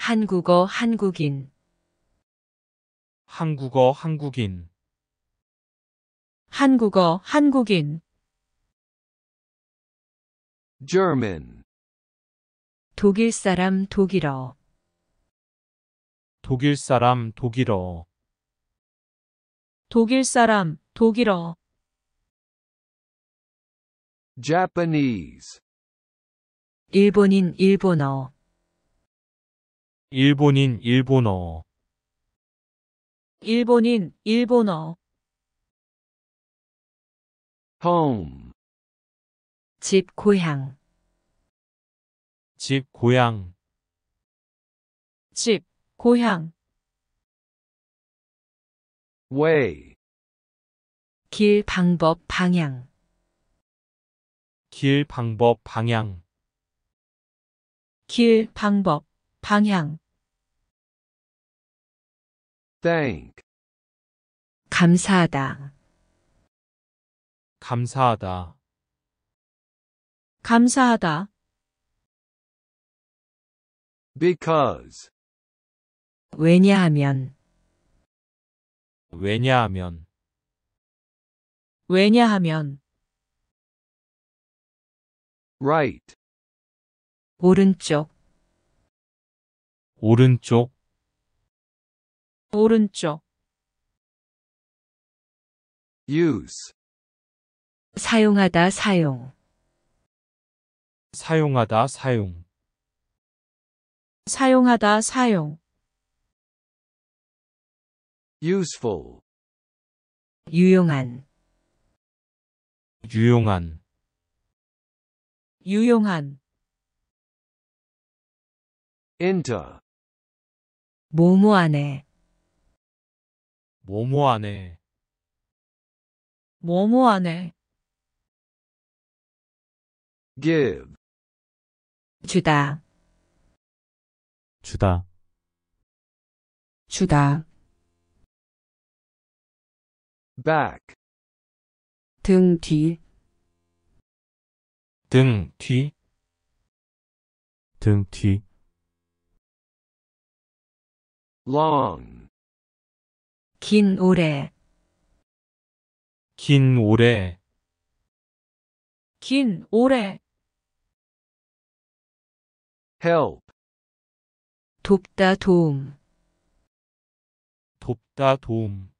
한국어 한국인 한국어 한국인 한국어 한국인 German 독일 사람 독일어 독일 사람 독일어 독일 사람 독일어 Japanese 일본인 일본어 일본인 일본어 일본인 일본어 home 집 고향 집 고향 집 고향 way 길 방법 방향 길 방법 방향 길 방법 방향 thank 감사하다 감사하다 감사하다 because 왜냐하면 왜냐하면 왜냐하면 right 오른쪽 오른쪽 오른쪽 use 사용하다 사용 사용하다 사용 사용하다 사용 useful 유용한 유용한 유용한 enter 모모하네모모하네모모하네 give, 주다, 주다, 주다. back, 등 뒤, 등 뒤, 등 뒤, long 긴 오래 긴 오래 긴 오래 help 돕다 도움 돕다 도움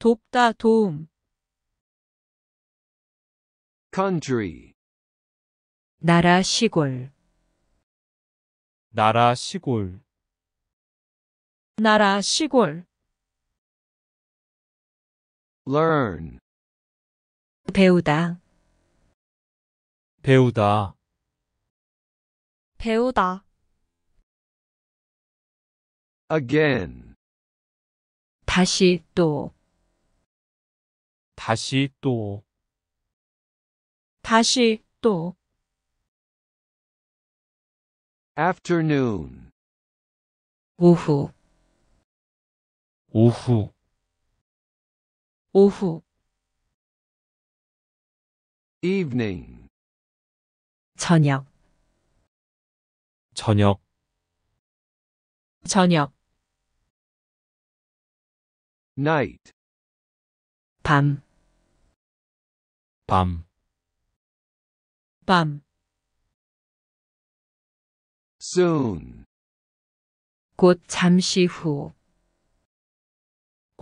돕다 도움 country 나라 시골 나라 시골 나라 시골 learn 배우다 배우다 배우다 again 다시 또 다시 또 다시 또 afternoon 오후 오후 오후 evening 저녁 저녁 저녁 night 밤, 밤, 밤, soon, 곧 잠시 후,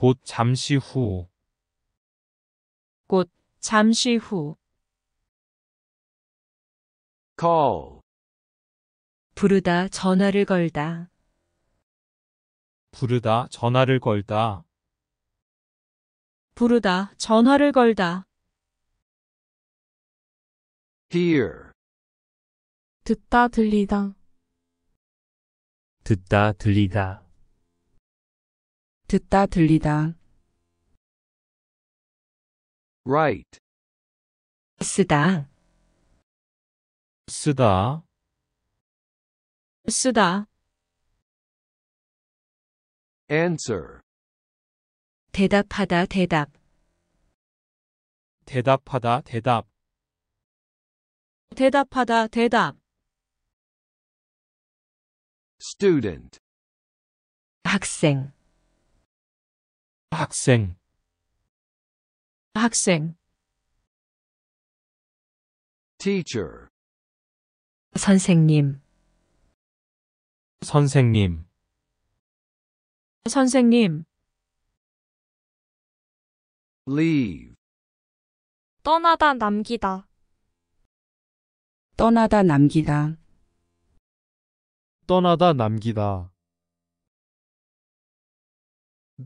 곧 잠시 후. 곧 잠시 후. call 부르다 전화를 걸다. 부르다 전화를 걸다. 부르다 전화를 걸다. hear 듣다 들리다. 듣다 들리다. 듣다 들리다. write 쓰다 쓰다 쓰다 answer 대답하다 대답 대답하다 대답 대답하다 대답 student 학생 학생 학생 teacher 선생님 선생님 선생님 leave 떠나다 남기다 떠나다 남기다 떠나다 남기다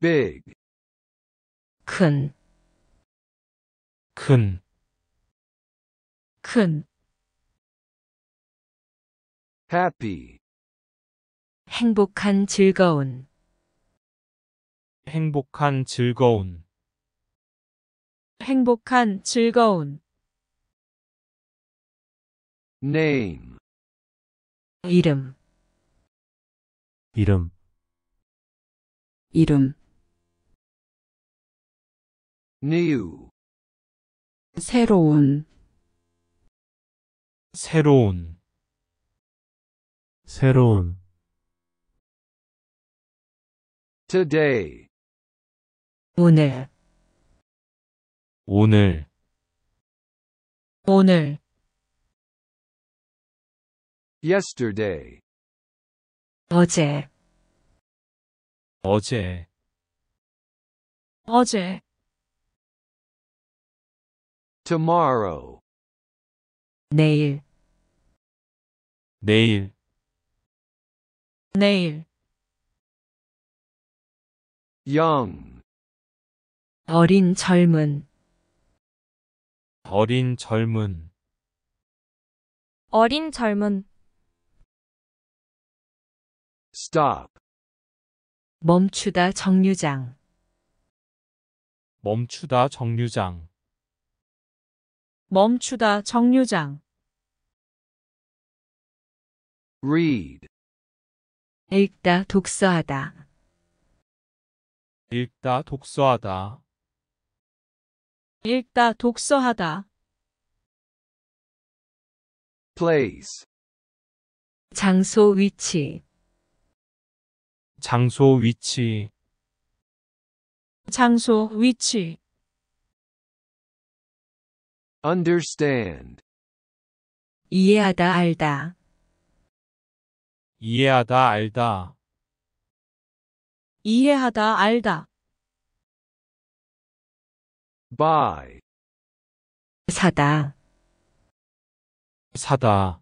big 큰, 큰, 큰, happy, 행복한 즐거운, 행복한 즐거운, 행복한 즐거운, name, 이름, 이름, 이름, new 새로운 새로운 새로운 today 오늘 오늘 오늘 yesterday 어제 어제 어제 tomorrow 내일 내일 내일 young 어린 젊은 어린 젊은 어린 젊은 stop 멈추다 정류장 멈추다 정류장 멈추다 정류장 read 읽다 독서하다 읽다 독서하다 읽다 독서하다 place 장소 위치 장소 위치 장소 위치 understand 이해하다 알다 이해하다 알다 이해하다 알다 buy 사다 사다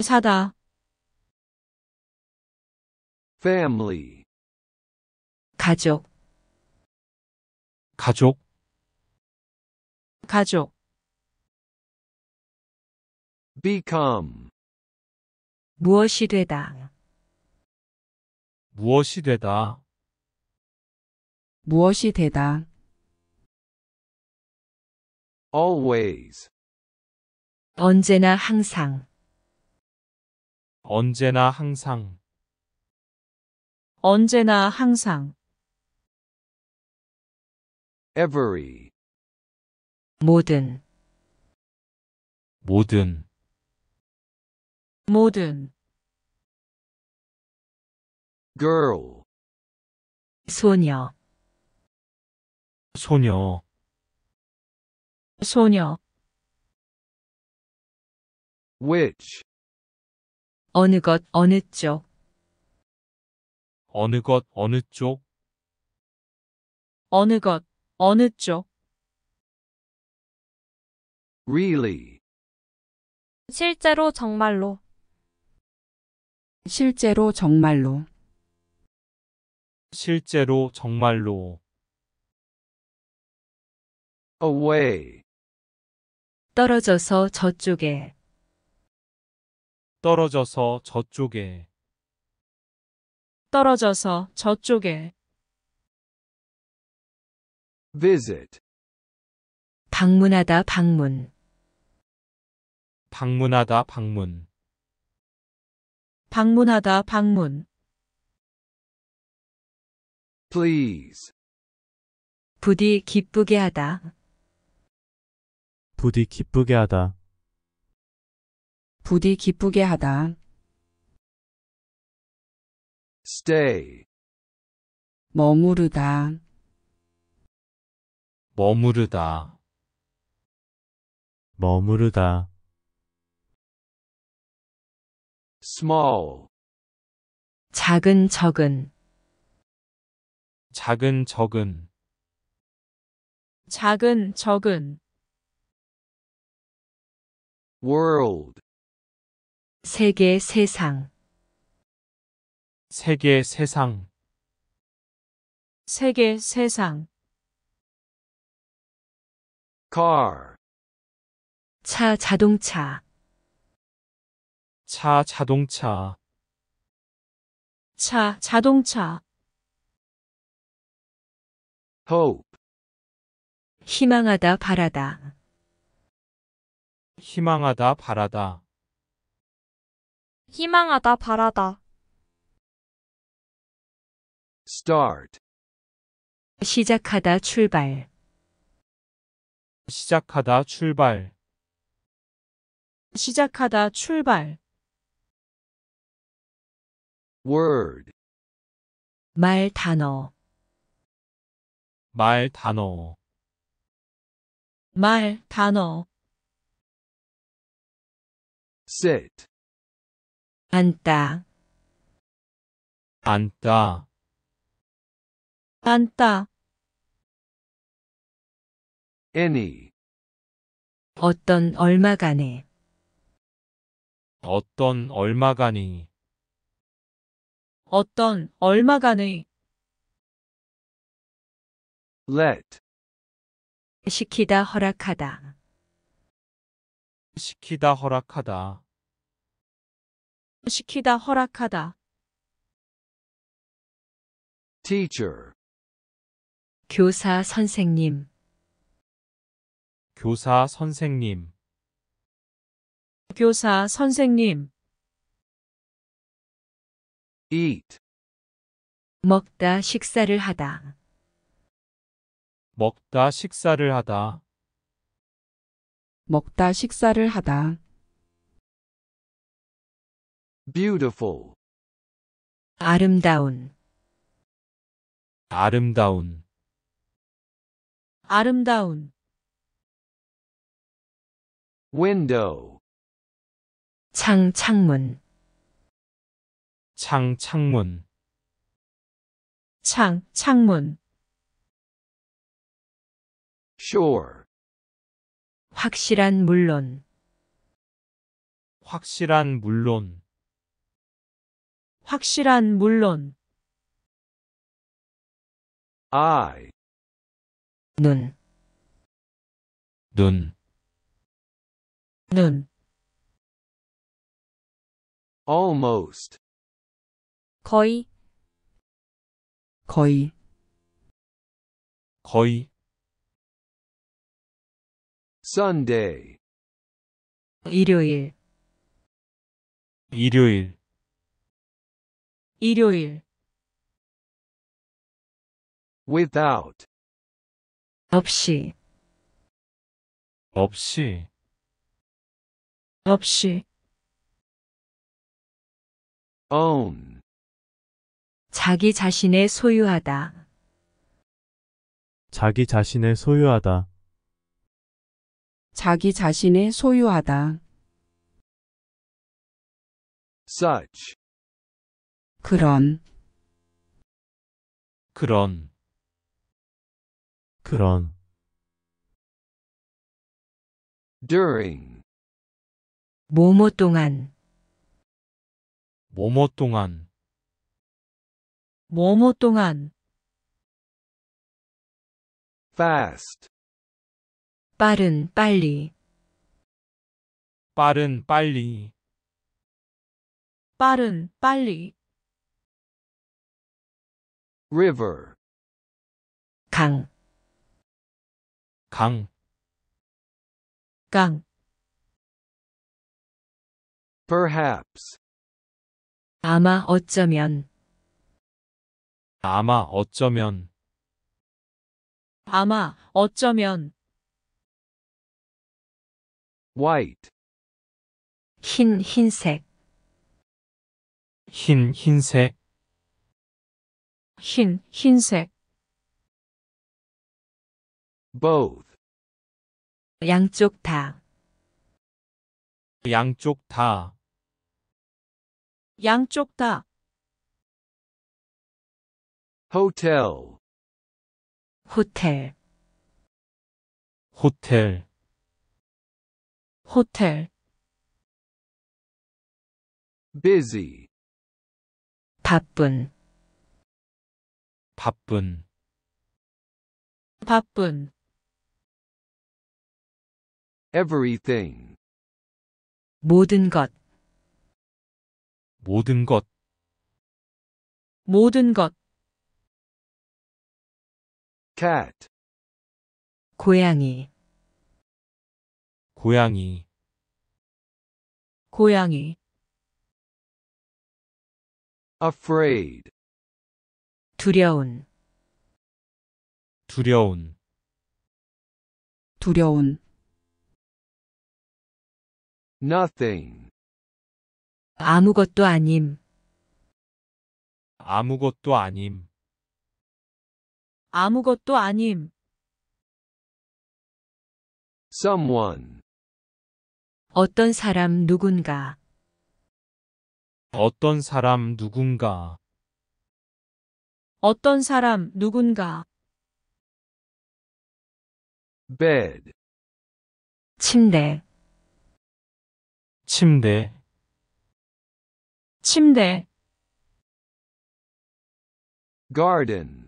사다 family 가족 가족 가족 become 무엇이 되다 무엇이 되다 무엇이 되다 always 언제나 항상 언제나 항상 언제나 항상 every 모든 모든 모든 girl 소녀 소녀 소녀 which 어느 것 어느 쪽 어느 것 어느 쪽 어느 것 어느 쪽 Really. 실제로 정말로. 실제로 정말로. 실제로 정말로. Away. 떨어져서 저쪽에. 떨어져서 저쪽에. 떨어져서 저쪽에. visit 방문하다 방문 방문하다 방문 방문하다 방문 please 부디 기쁘게 하다 부디 기쁘게 하다 부디 기쁘게 하다 stay 머무르다 머무르다 머무르다 small 작은 적은 작은 적은 작은 적은 world 세계 세상 세계 세상 세계 세상 car 차 자동차 차, 자동차. 차, 자동차. hope, 희망하다, 바라다. 희망하다, 바라다. 희망하다, 바라다. start, 시작하다, 출발. 시작하다, 출발. 시작하다, 출발. word 말 단어 말 단어 말 단어 sit 앉다 앉다 앉다 any 어떤 얼마간에 어떤 얼마간이 어떤 얼마간의 let 시키다 허락하다 시키다 허락하다 시키다 허락하다 teacher 교사 선생님 교사 선생님 교사 선생님 eat 먹다 식사를 하다. 먹다 식사를 하다. 먹다 식사를 하다. beautiful 아름다운. 아름다운. 아름다운. window 창 창문. 창, 창문. 창, 창문. sure, 확실한 물론. 확실한 물론. 확실한 물론. I, 눈, 눈. 눈. almost, 거의 거의 거의 Sunday 일요일 일요일 일요일 without 없이 없이 없이 own 자기 자신의 소유하다. 자기 자신의 소유하다. 자기 자신의 소유하다. such 그런 그런 그런 during 뭐뭐 동안 뭐뭐 동안 뭐뭐 동안 fast 빠른 빨리 빠른 빨리 빠른 빨리 river 강, 강, 강, perhaps 아마 어쩌면 아마 어쩌면 아마 어쩌면 white 흰 흰색 흰 흰색 흰 흰색 both 양쪽 다 양쪽 다 양쪽 다 hotel 호텔 호텔 호텔 busy 바쁜 바쁜 바쁜 everything 모든 것 모든 것 모든 것 cat 고양이 고양이 고양이 afraid 두려운 두려운 두려운 nothing 아무것도 아님 아무것도 아님 아무것도 아님. someone, 어떤 사람 누군가. 어떤 사람 누군가, 어떤 사람 누군가. bed, 침대. 침대, 침대. garden,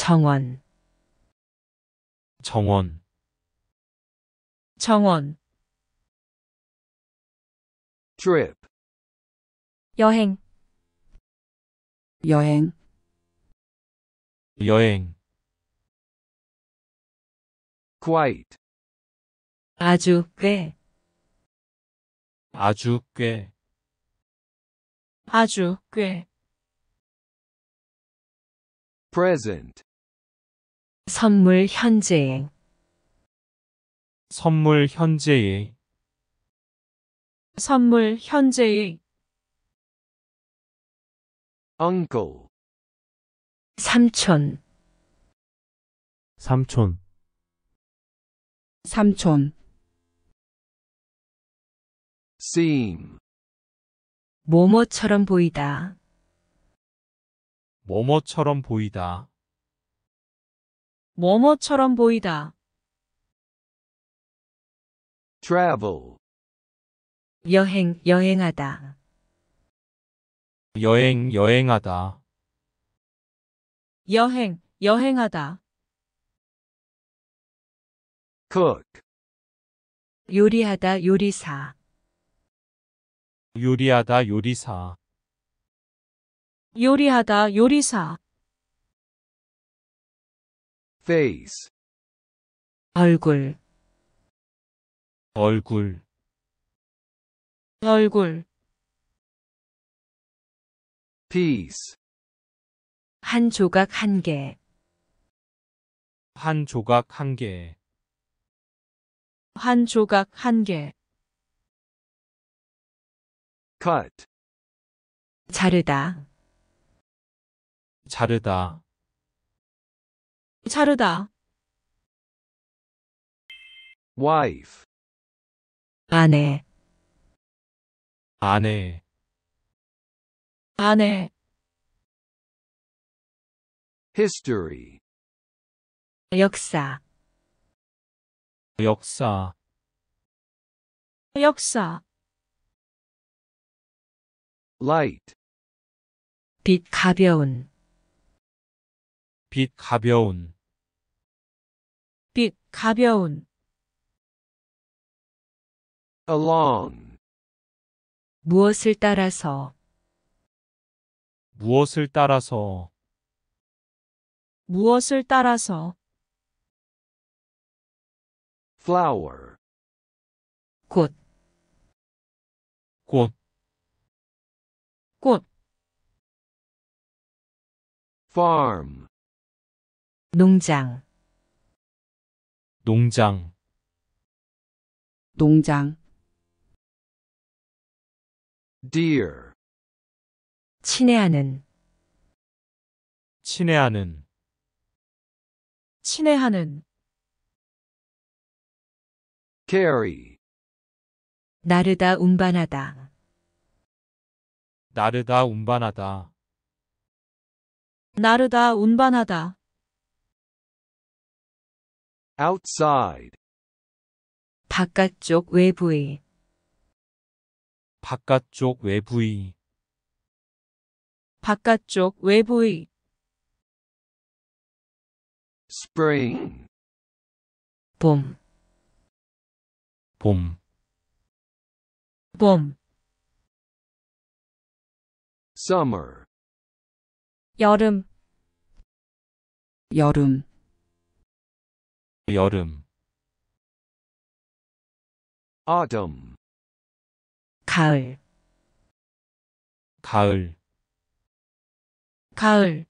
정원 정원 정원 trip 여행 여행 여행 quite 아주 꽤 아주 꽤 아주 꽤 present 선물 현재행 선물 현재의 선물 현재의 uncle 삼촌 삼촌 삼촌 seem 모모처럼 보이다. 뭐뭐처럼 보이다. 뭐뭐처럼 보이다. travel 여행, 여행하다. 여행, 여행하다. 여행, 여행하다. cook 요리하다, 요리사. 요리하다, 요리사. 요리하다, 요리사. face 얼굴 얼굴 얼굴 piece 한 조각 한 개. 한 조각 한 개. 한 조각 한 개. cut 자르다. 자르다. 자르다 wife 아내 아내 아내 history 역사 역사 역사 light 빛 가벼운 빛 가벼운 빛 가벼운 along 무엇을 따라서 무엇을 따라서 무엇을 따라서 flower 꽃, 꽃, 꽃 farm 농장 농장 농장 dear 친애하는 친애하는 친애하는 carry 나르다 운반하다 나르다 운반하다 나르다 운반하다 outside 바깥쪽 외부의 바깥쪽 외부의 바깥쪽 외부의 spring 봄, 봄, 봄, summer 여름, 여름, 그 여름 autumn 가을 가을 가을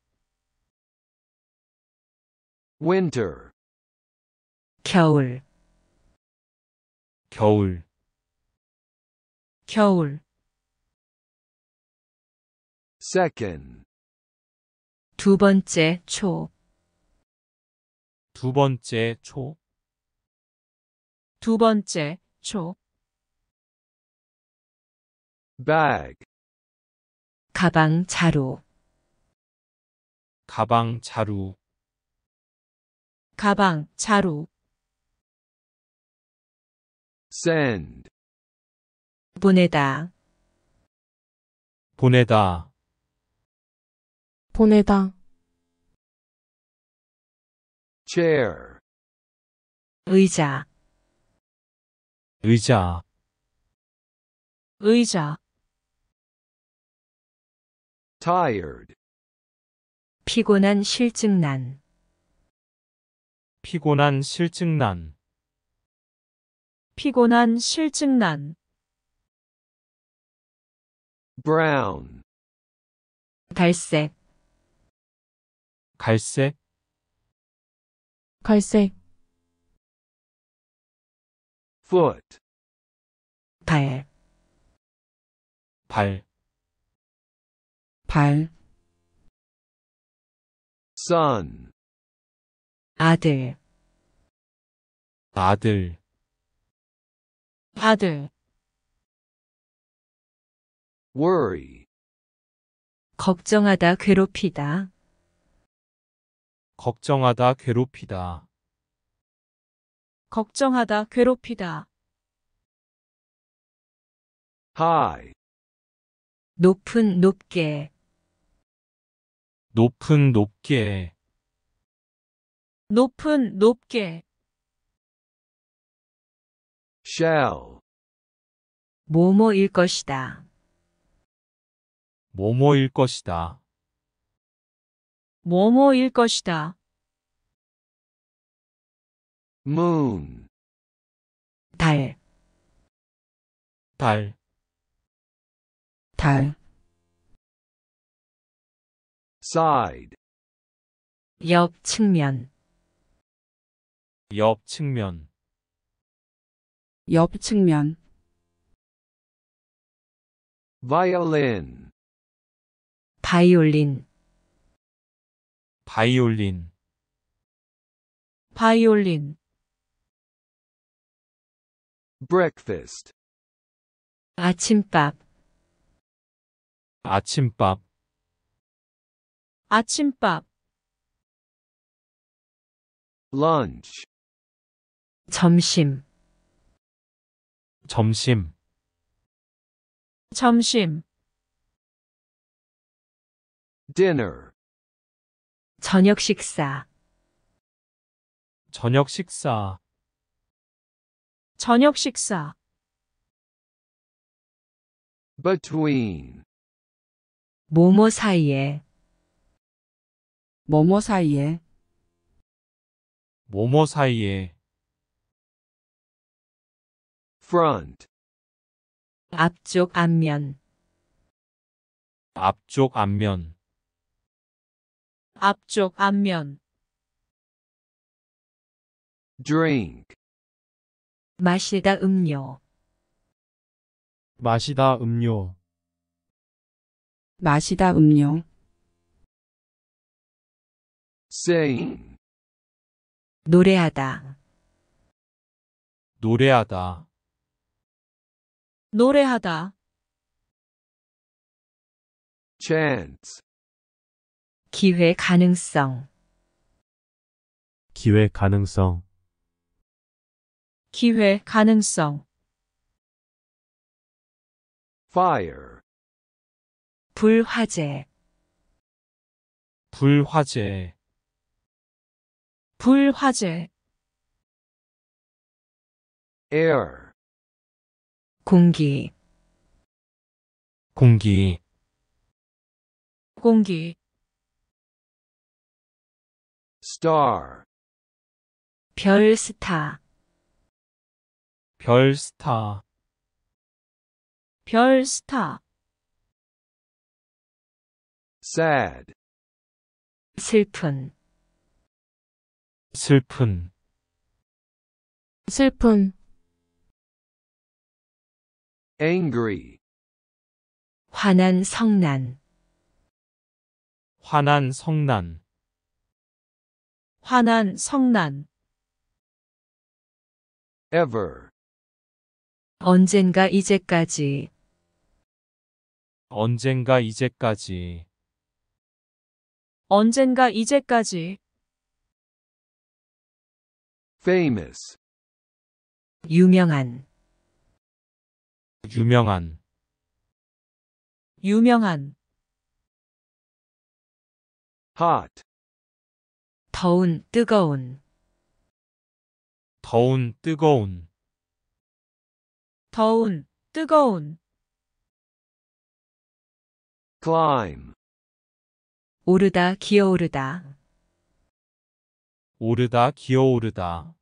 winter 겨울 겨울 겨울 second 두 번째 초두 번째 초. 두 번째 초. bag 가방 자루 가방 자루 가방 자루 send 보내다 보내다 보내다 chair 의자 의자 의자 tired 피곤한 실증난 피곤한 실증난 피곤한 실증난 brown 갈색 갈색 갈색 foot 발, 발, 발, son 아들, 아들, 아들, worry 걱정하다, 괴롭히다. 걱정하다 괴롭히다. 걱정하다 괴롭히다. high, 높은 높게 높은 높게, 높은 높게 shall, 뭐뭐일 것이다. 뭐뭐일 것이다. 뭐뭐일 것이다. moon 달, 달, 달, side 옆 측면, 옆 측면, 옆 측면, violin 바이올린, 바이올린 바이올린 breakfast 아침밥 아침밥 아침밥 lunch 점심 점심 점심 dinner 저녁 식사, 저녁 식사, 저녁 식사, between, 뭐뭐 사이에, 뭐뭐 사이에, 뭐뭐 사이에, front, 앞쪽 앞면, 앞쪽 앞면, 앞쪽, 앞면. drink, 마시다 음료. 마시다 음료, 마시다 음료. sing, 노래하다. 노래하다, 노래하다. c h a n c 기회 가능성 기회 가능성 기회 가능성 fire 불화재 불화재 불화재 air 공기 공기 공기 star. 별스타 별스타 별스타 sad 슬픈 슬픈 슬픈 angry 화난 성난 화난 성난 화난, 성난. ever 언젠가 이제까지 언젠가 이제까지 언젠가 이제까지 famous 유명한, 유명한 유명한 hot 더운, 뜨거운. 더운, 뜨거운. 더운, 뜨거운. climb 오르다, 기어오르다. 오르다, 기어오르다.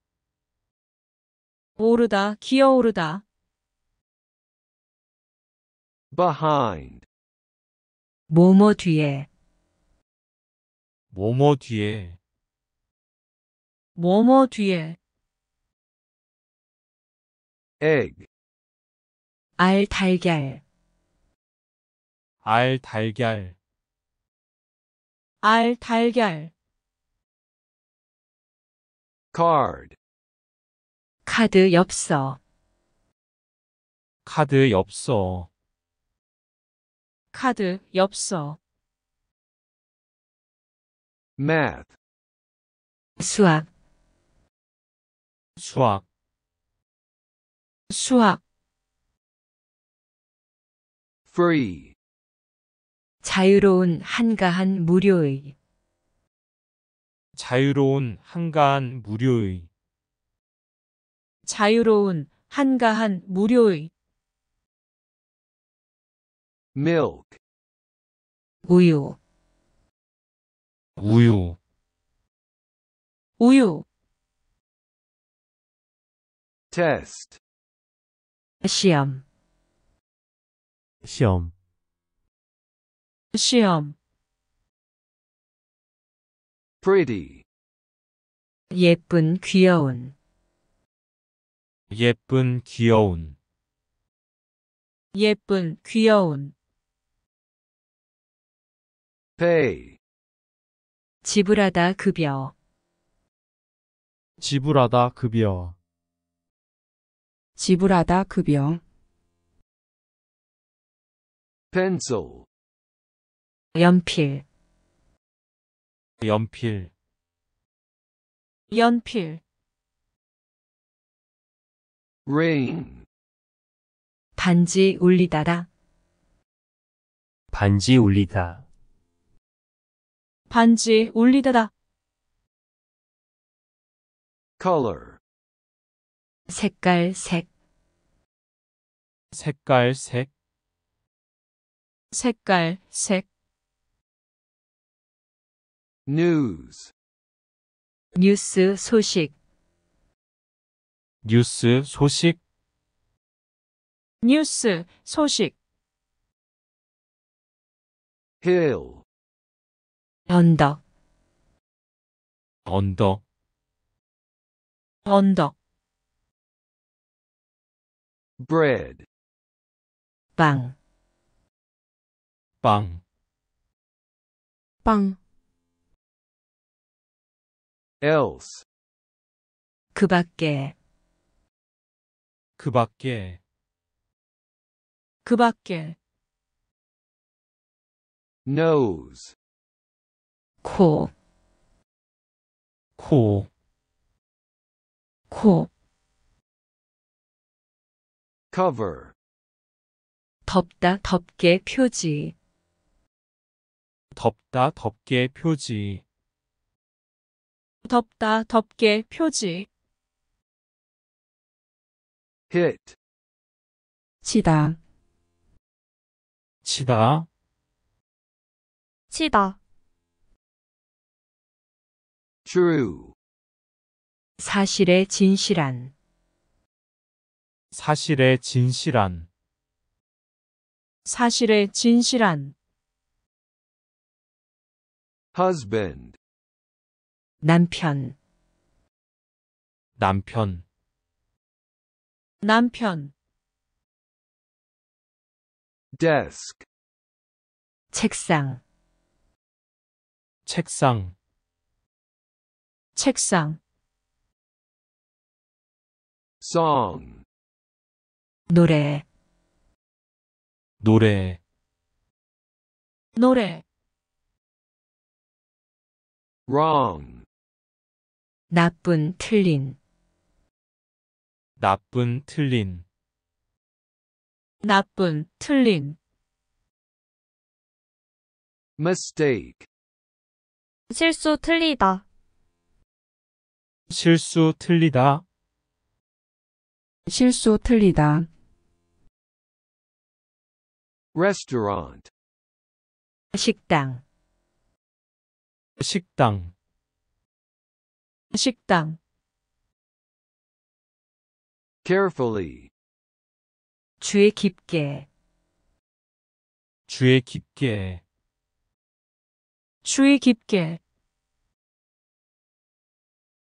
오르다, 기어오르다. behind 뭐뭐 뒤에, 뭐뭐 뒤에, 뭐뭐 뒤에 egg, 알 달걀 알 달걀, 알 달걀 card, 카드 엽서 카드 엽서, 카드 엽서 math, 수학 수학 수학 free 자유로운 한가한 무료의 자유로운 한가한 무료의 자유로운 한가한 무료의 milk 우유 우유 우유 test 시험 시험 시험 pretty 예쁜 귀여운 예쁜 귀여운 예쁜 귀여운 pay 지불하다 급여 지불하다 급여 지불하다 급여 pencil 연필 연필 연필 r i n 반지 울리다라 반지 울리다 반지 울리다라 color 색깔 색 색깔 색 색깔 색 news 뉴스 소식 뉴스 소식 뉴스 소식 hill 언덕 언덕 언덕 bread 빵빵빵 else 그밖에 그밖에 그밖에 nose 코 코, 코. cover 덥다 덥게 표지 덥다 덥게 표지 덥다 덥게 표지 hit 치다 치다 치다 true 사실에 진실한 사실의 진실한 사실의 진실한 husband 남편 남편 남편 desk 책상 책상 책상 song 노래 노래 노래 wrong 나쁜 틀린 나쁜 틀린 나쁜 틀린 mistake 실수 틀리다 실수 틀리다 실수 틀리다 Restaurant. 식당. 식당. 식당. Carefully. 주의 깊게. 주의 깊게. 주의 깊게.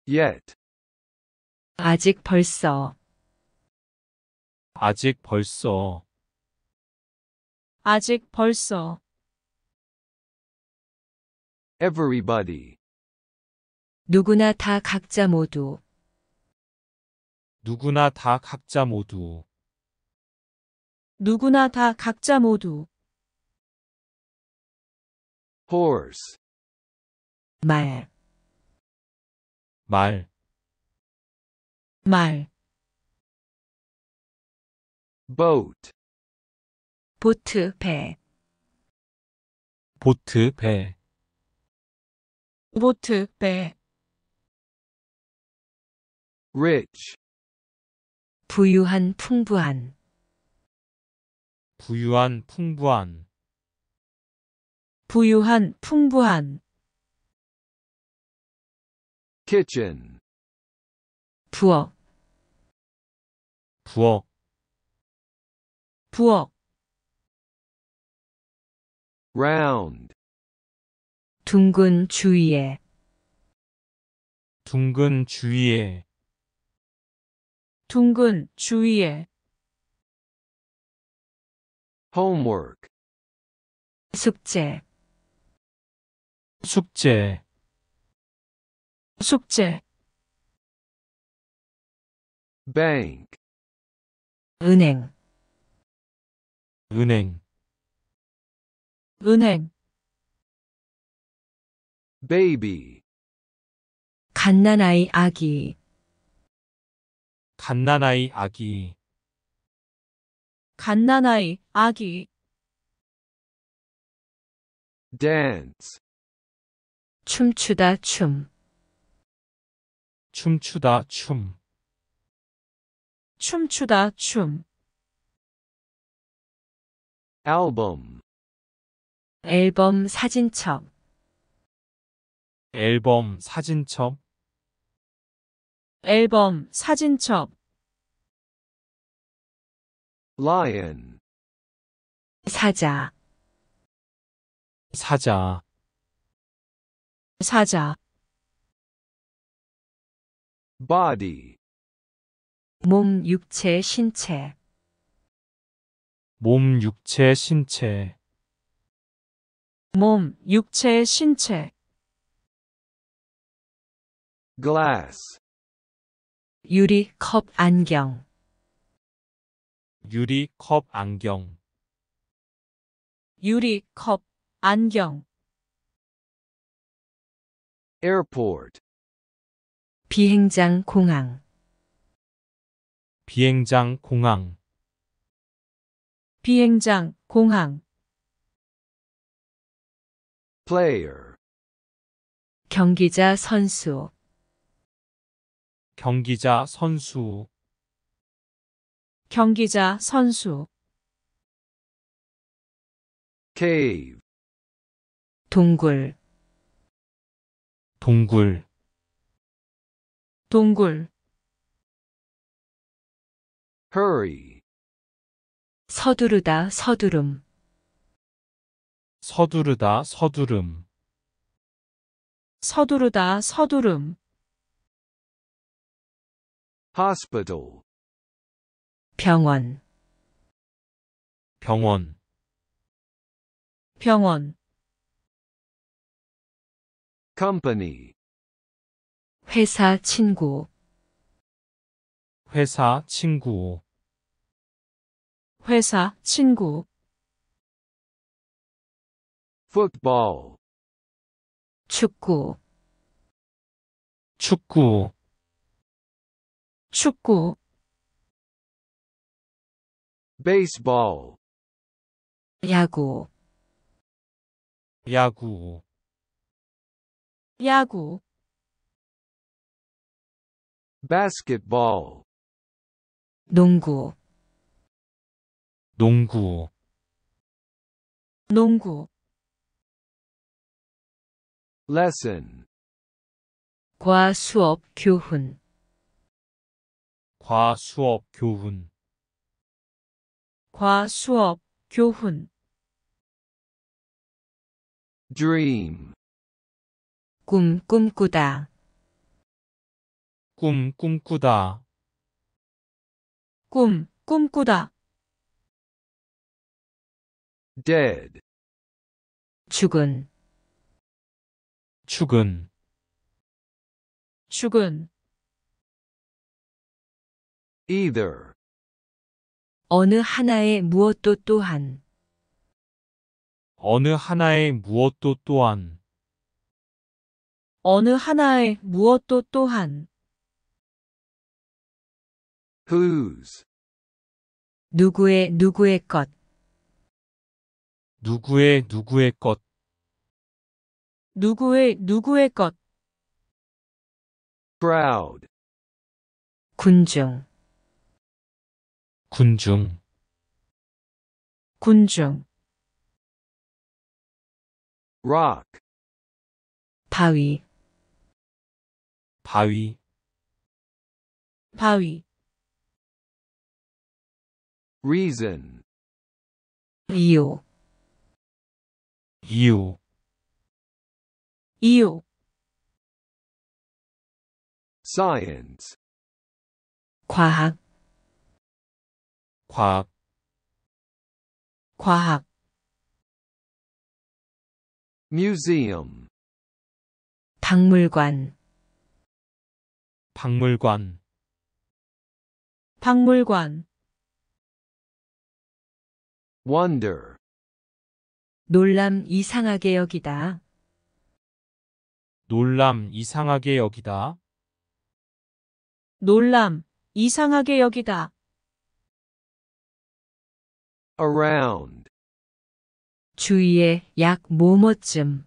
Yet. 아직 벌써. 아직 벌써. 아직 벌써 everybody 누구나 다 각자 모두 누구나 다 각자 모두 누구나 다 각자 모두 horse 말, 말, 말 boat 보트 배 보트 배 보트 배 rich 부유한 풍부한 부유한 풍부한 부유한 풍부한 kitchen 부엌 부엌 부엌 round 둥근 주위에 둥근 주위에 둥근 주위에 homework 숙제 숙제 숙제 bank 은행 은행 은행 baby 갓난아이 아기 갓난아이 아기 갓난아이 아기 dance 춤추다 춤 춤추다 춤 춤추다 춤 앨범 앨범 사진첩 앨범 사진첩 앨범 사진첩 lion 사자 사자 사자 body 몸 육체 신체 몸 육체 신체 몸, 육체, 신체 glass 유리, 컵, 안경 유리, 컵, 안경 유리, 컵, 안경 airport 비행장, 공항 비행장, 공항 비행장, 공항 player 경기자 선수 경기자 선수 경기자 선수 cave 동굴 동굴 동굴 hurry 서두르다 서두름 서두르다 서두름 서두르다 서두름 hospital 병원 병원 병원 company 회사 친구 회사 친구 회사 친구 football 축구 축구 축구 baseball 야구 야구 야구 basketball 농구 농구 농구 lesson 과수업 교훈 과수업 교훈 과수업 교훈 dream 꿈 꿈꾸다 꿈 꿈꾸다 꿈 꿈꾸다 dead 죽은 축은 축은 either 어느 하나의 무엇도 또한 어느 하나의 무엇도 또한 어느 하나의 무엇도 또한 whose 누구의 누구의 것 누구의 누구의 것 누구의 누구의 것 crowd 군중 군중 군중 rock 바위 바위 바위 reason 이유 이유 이유 science 과학 과학 과학 museum 박물관 박물관 박물관 wonder 놀람 이상하게 여기다 놀람 이상하게 여기다. 놀람 이상하게 여기다. around 주위에 약 뭐뭐쯤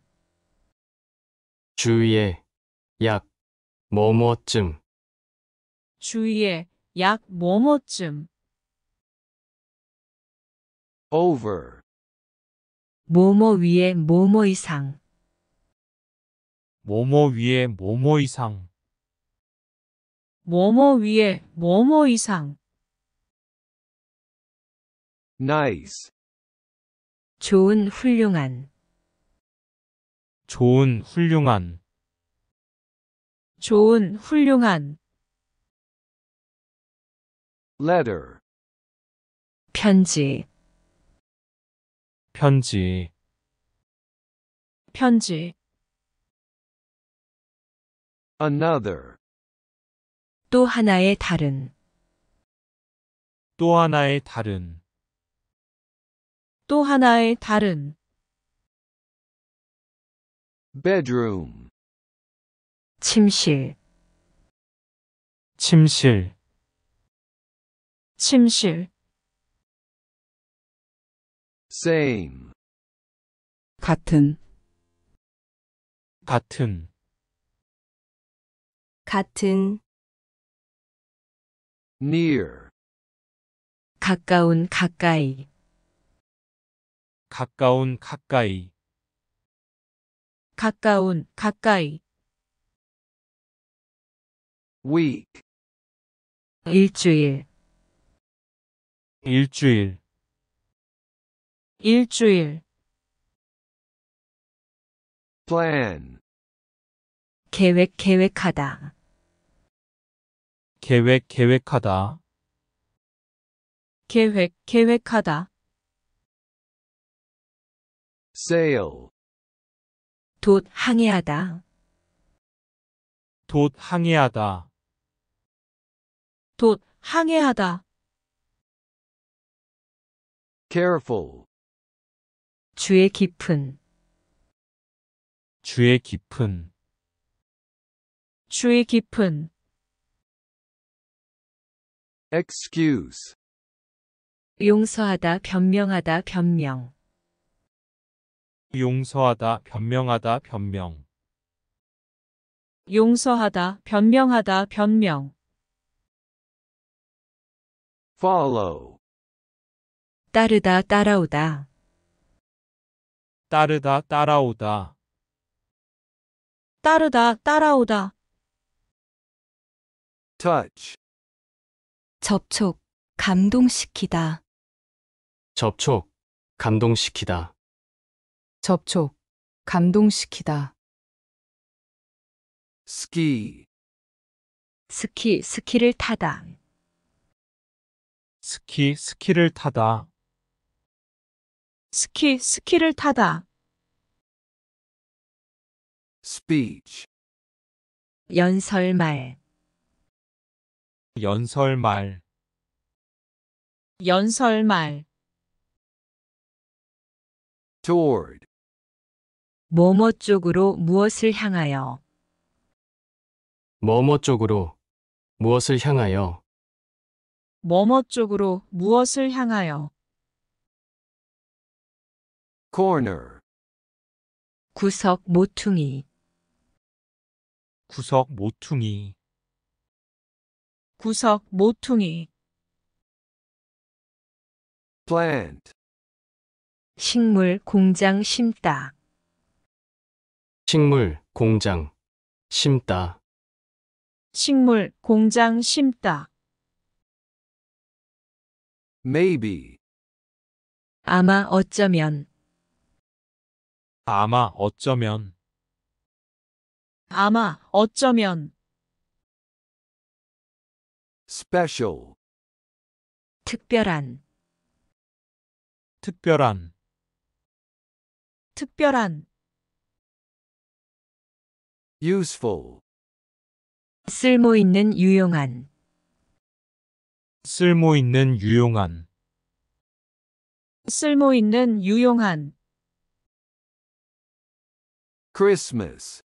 주위에 약 뭐뭐쯤 주위에 약 뭐뭐쯤 over 뭐뭐 위에 뭐뭐 이상 뭐뭐 위에 뭐뭐 이상 뭐뭐 위에 뭐뭐 이상 nice 좋은 훌륭한 좋은 훌륭한 좋은 훌륭한 letter 편지 편지 편지 another 또 하나의 다른 또 하나의 다른 또 하나의 다른 bedroom 침실 침실 침실 same 같은 같은 같은 near 가까운 가까이 가까운 가까이 가까운 가까이 week 일주일 일주일 일주일 plan 계획 계획하다 계획 계획하다 계획 계획하다 sail 돛 항해하다 돛 항해하다 돛 항해하다 careful 주의 깊은 주의 깊은 주의 깊은 excuse 용서하다 변명하다 변명 용서하다 변명하다 변명 용서하다 변명하다 변명 follow 따르다 따라오다 따르다 따라오다 따르다 따라오다 touch 접촉, 감동시키다. 접촉, 감동시키다. 접촉, 감동시키다. 스키, 스키, 스키를 타다. 스키, 스키를 타다. 스키, 스키를 타다. s p e 연설말, 연설말 연설말 toward 뭐뭐 쪽으로 무엇을 향하여 뭐뭐 쪽으로 무엇을 향하여 뭐뭐 쪽으로 무엇을 향하여 corner 구석 모퉁이 구석 모퉁이 구석, 모퉁이 plant, 식물 공장 심다. 식물, 공장, 심다, 식물, 공장 심다. maybe, 아마 어쩌면 아마 어쩌면 아마 어쩌면 special 특별한 특별한 특별한 useful 쓸모 있는 유용한 쓸모 있는 유용한 쓸모 있는 유용한 크리스마스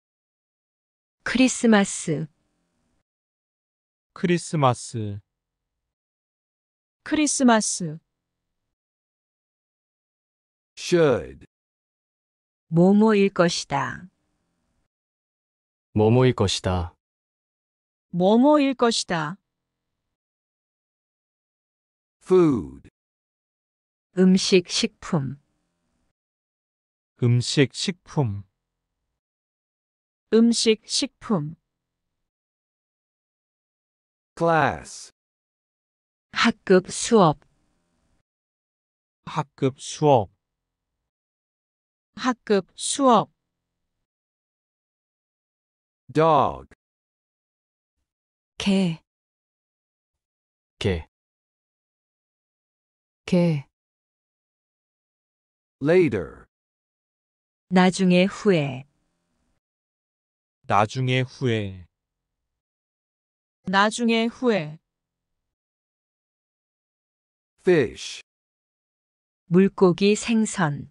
크리스마스 크리스마스 크리스마스 should 뭐뭐일 것이다. 뭐뭐일 것이다. 뭐뭐일 것이다. food 음식, 식품, 음식 식품 음식, 식품 class 학급 수업 학급 수업 학급 수업 dog 개, 개, 개, later 나중에 후에 나중에 후에 나중에 후에 fish 물고기 생선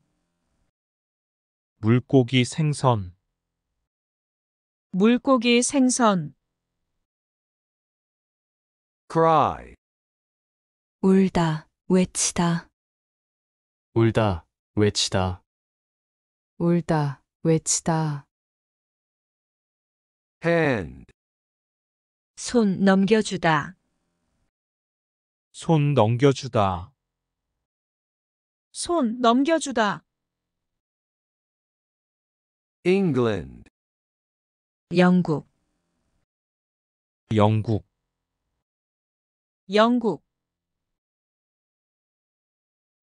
물고기 생선 물고기 생선 cry 울다 외치다 울다 외치다 울다 외치다 hand 손 넘겨주다. 손 넘겨주다. 손 넘겨주다. England, 영국, 영국, 영국,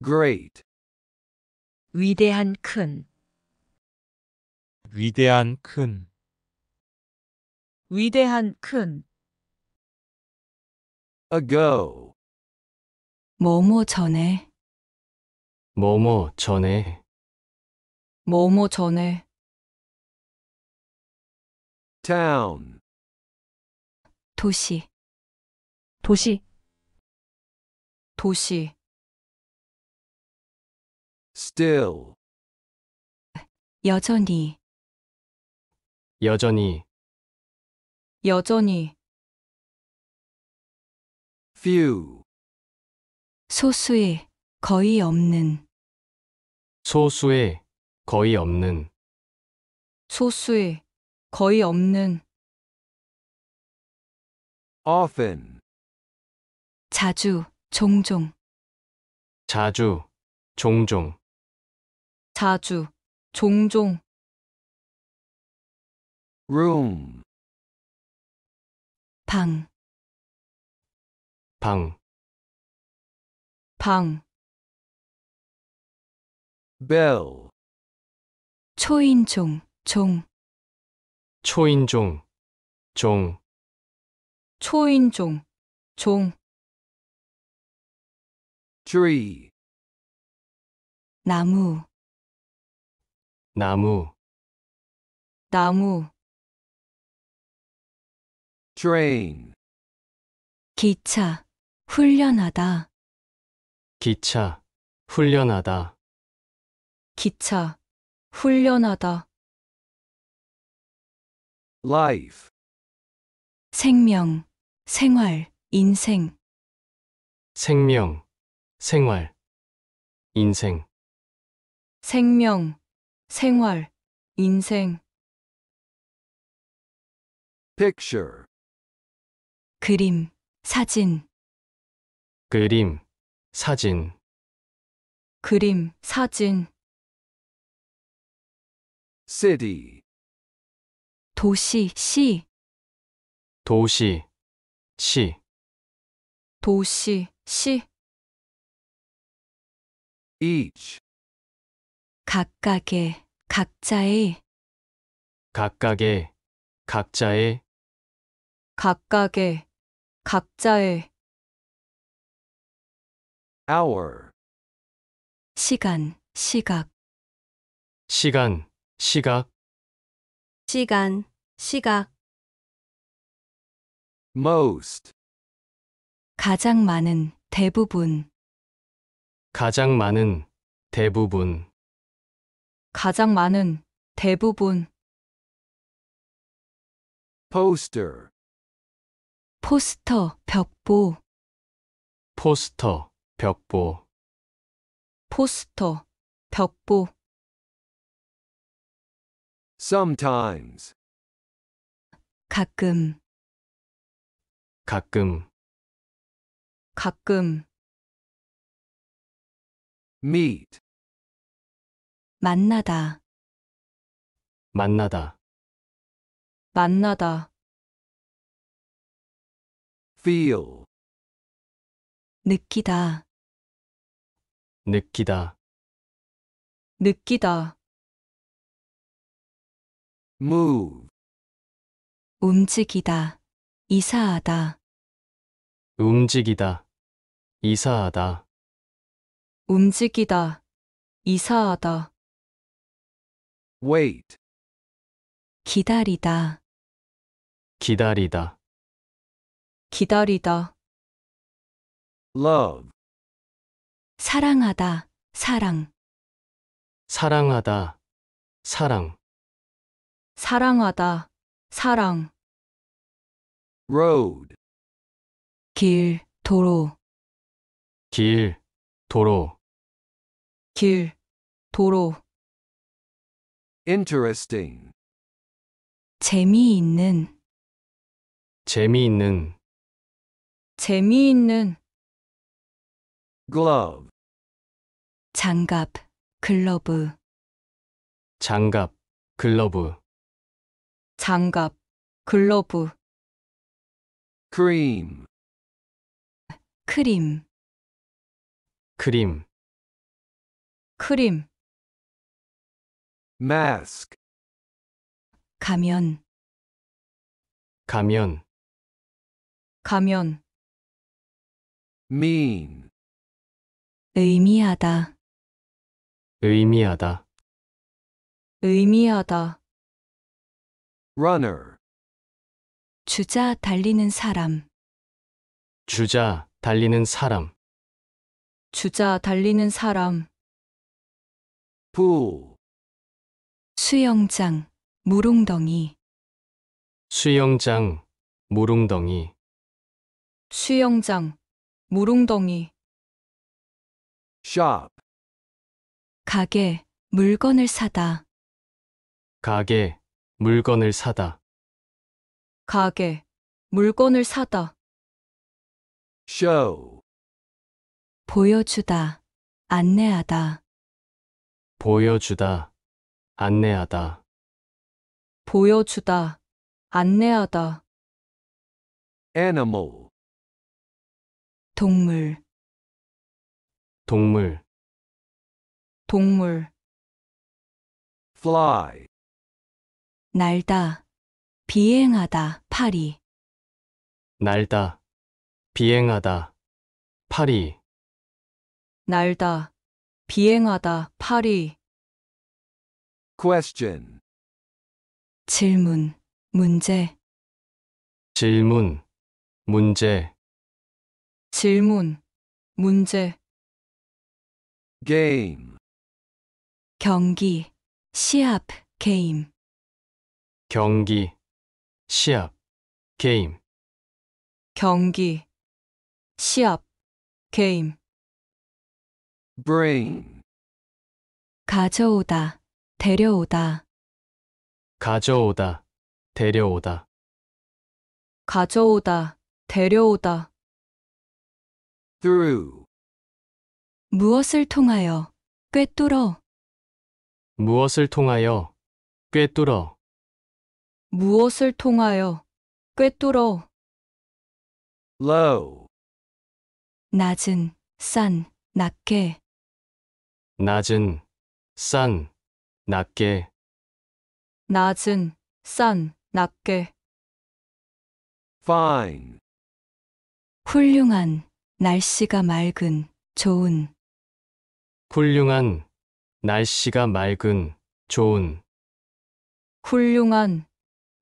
great, 위대한 큰, 위대한 큰, 위대한 큰, ago. 뭐뭐 전에, 뭐뭐 전에 뭐뭐 전에, Town. 도시, 도시, 도시, Still. 여전히, 여전히 여전히, few 소수의 거의 없는 소수의 거의 없는 소수의 거의 없는 often 자주 종종 자주 종종 자주 종종 room 방 방, 방, bell, 초인종, 종, 초인종, 종, 초인종, 종, tree, 나무, 나무, 나무, train, 기차, 훈련하다, 기차, 훈련하다, 기차, 훈련하다, life, 생명, 생활, 인생, 생명, 생활, 인생, 생명, 생활, 인생, picture, 그림, 사진, 그림, 사진, 그림, 사진, city, 도시, 시, 도시, 시, 도시, 시, each, 각각의, 각자의, 각각의, 각자의, 각각의, 각자의, hour 시간, 시각, 시간, 시각, 시간, 시각, most 가장 많은, 대부분, 가장 많은, 대부분, 가장 많은, 대부분, poster 포스터, 벽보, 포스터, 벽보 포스터, 벽보. sometimes 가끔, 가끔 가끔. meet 만나다, 만나다 만나다. feel 느끼다, 느끼다 느끼다 move 움직이다 이사하다 움직이다 이사하다 움직이다 이사하다 wait 기다리다 기다리다 기다리다 love 사랑하다, 사랑. 사랑하다, 사랑. 사랑하다, 사랑. road, 길, 도로, 길, 도로, 길, 도로. interesting, 재미있는, 재미있는, 재미있는. glove 장갑, 글러브, 장갑, 글러브, 장갑, 글러브, cream 크림, 크림, 크림, mask 가면, 가면, 가면, mean 의미하다, 의미하다, 의미하다. runner, 주자 달리는 사람, 주자, 달리는 사람, 주자 달리는 사람. pool, 수영장, 무롱덩이, 수영장, 무릉덩이, 수영장, 무롱덩이. shop, 가게, 물건을 사다. 가게, 물건을 사다. 가게, 물건을 사다. show, 보여주다, 안내하다. 보여주다, 안내하다. 보여주다, 안내하다. animal, 동물, 동물 동물 fly, 날다 비행하다 파리 날다 비행하다 파리 날다 비행하다 파리 question, 질문 문제 질문 문제 질문 문제 game 경기, 시합, 게임. 경기, 시합, 게임. 경기, 시합, 게임. Bring. 가져오다, 데려오다. 가져오다, 데려오다. 가져오다, 데려오다. through 무엇을 통하여 꿰뚫어 무엇을 통하여 꿰뚫어 무엇을 통하여 꿰뚫어 low 낮은 싼 낮게 낮은 싼 낮게 낮은 싼 낮게 fine 훌륭한 날씨가 맑은 좋은 훌륭한, 날씨가 맑은, 좋은. 훌륭한,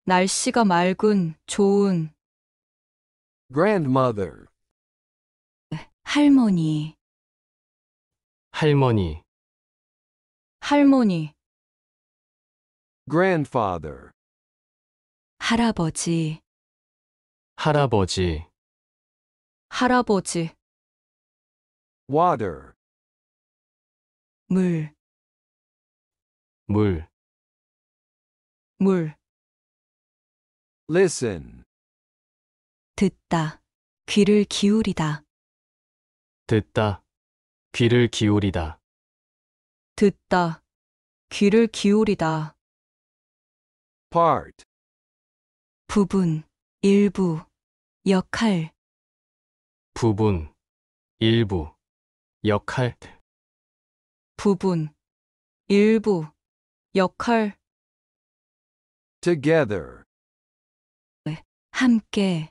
날씨가 맑은, 좋은. grandmother, 할머니, 할머니, 할머니, grandfather, 할아버지, 할아버지, 할아버지, water, 물, 물, 물, listen, 듣다, 귀를 기울이다, 듣다, 귀를 기울이다, 듣다, 귀를 기울이다, part, 부분, 일부, 역할, 부분, 일부, 역할, 부분, 일부, 역할, together, 함께,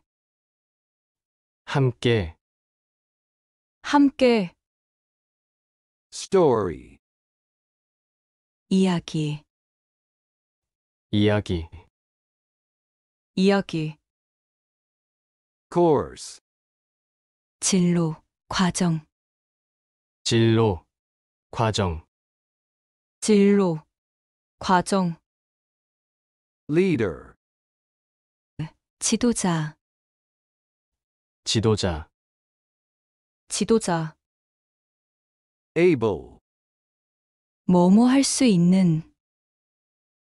함께, 함께, story, 이야기, 이야기, 이야기, course, 진로, 과정, 진로, 과정 진로, 과정, leader, 네, 지도자, 지도자 지도자, able, 뭐뭐 할 수 있는,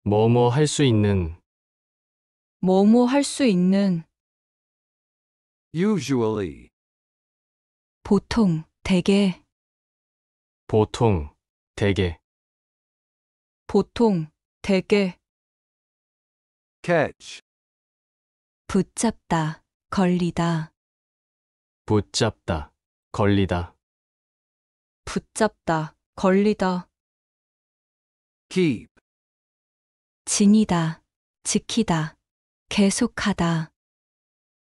뭐뭐 할 수 있는 뭐뭐 할 수 있는, usually, 보통, 대개, 보통, 대개. 보통, 대개. catch, 붙잡다, 걸리다. 붙잡다, 걸리다. 붙잡다, 걸리다. keep, 지니다, 지키다. 계속하다.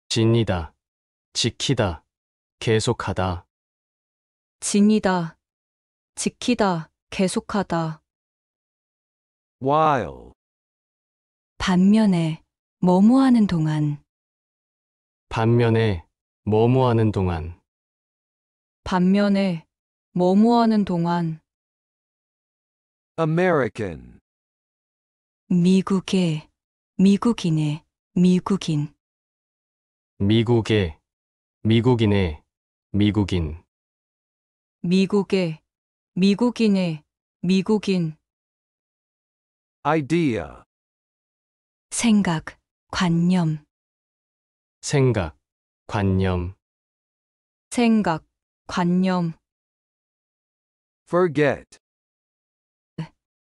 지니다, 지키다, 계속하다. 지니다, 지키다, 계속하다. while, 반면에 뭐뭐하는 동안, 반면에 뭐뭐하는 동안, 반면에 뭐뭐하는 동안 American, 미국의 미국인의 미국인 미국의 미국인의 미국인, 미국의 미국인의 미국인 idea, 생각, 관념, 생각, 관념, 생각, 관념, forget,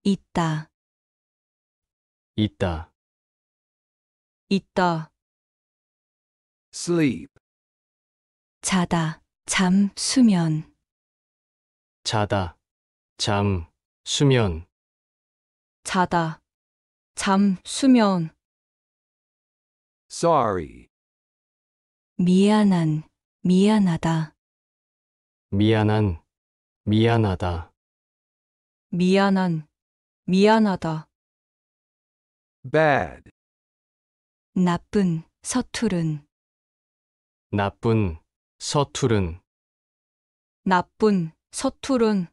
있다, 있다, 있다, sleep, 자다, 잠, 수면, 자다, 잠, 수면, 자다, 잠, 수면, sorry, 미안한, 미안하다, 미안한, 미안하다, 미안한, 미안하다, bad, 나쁜, 서투른, 나쁜, 서투른, 나쁜, 서툴은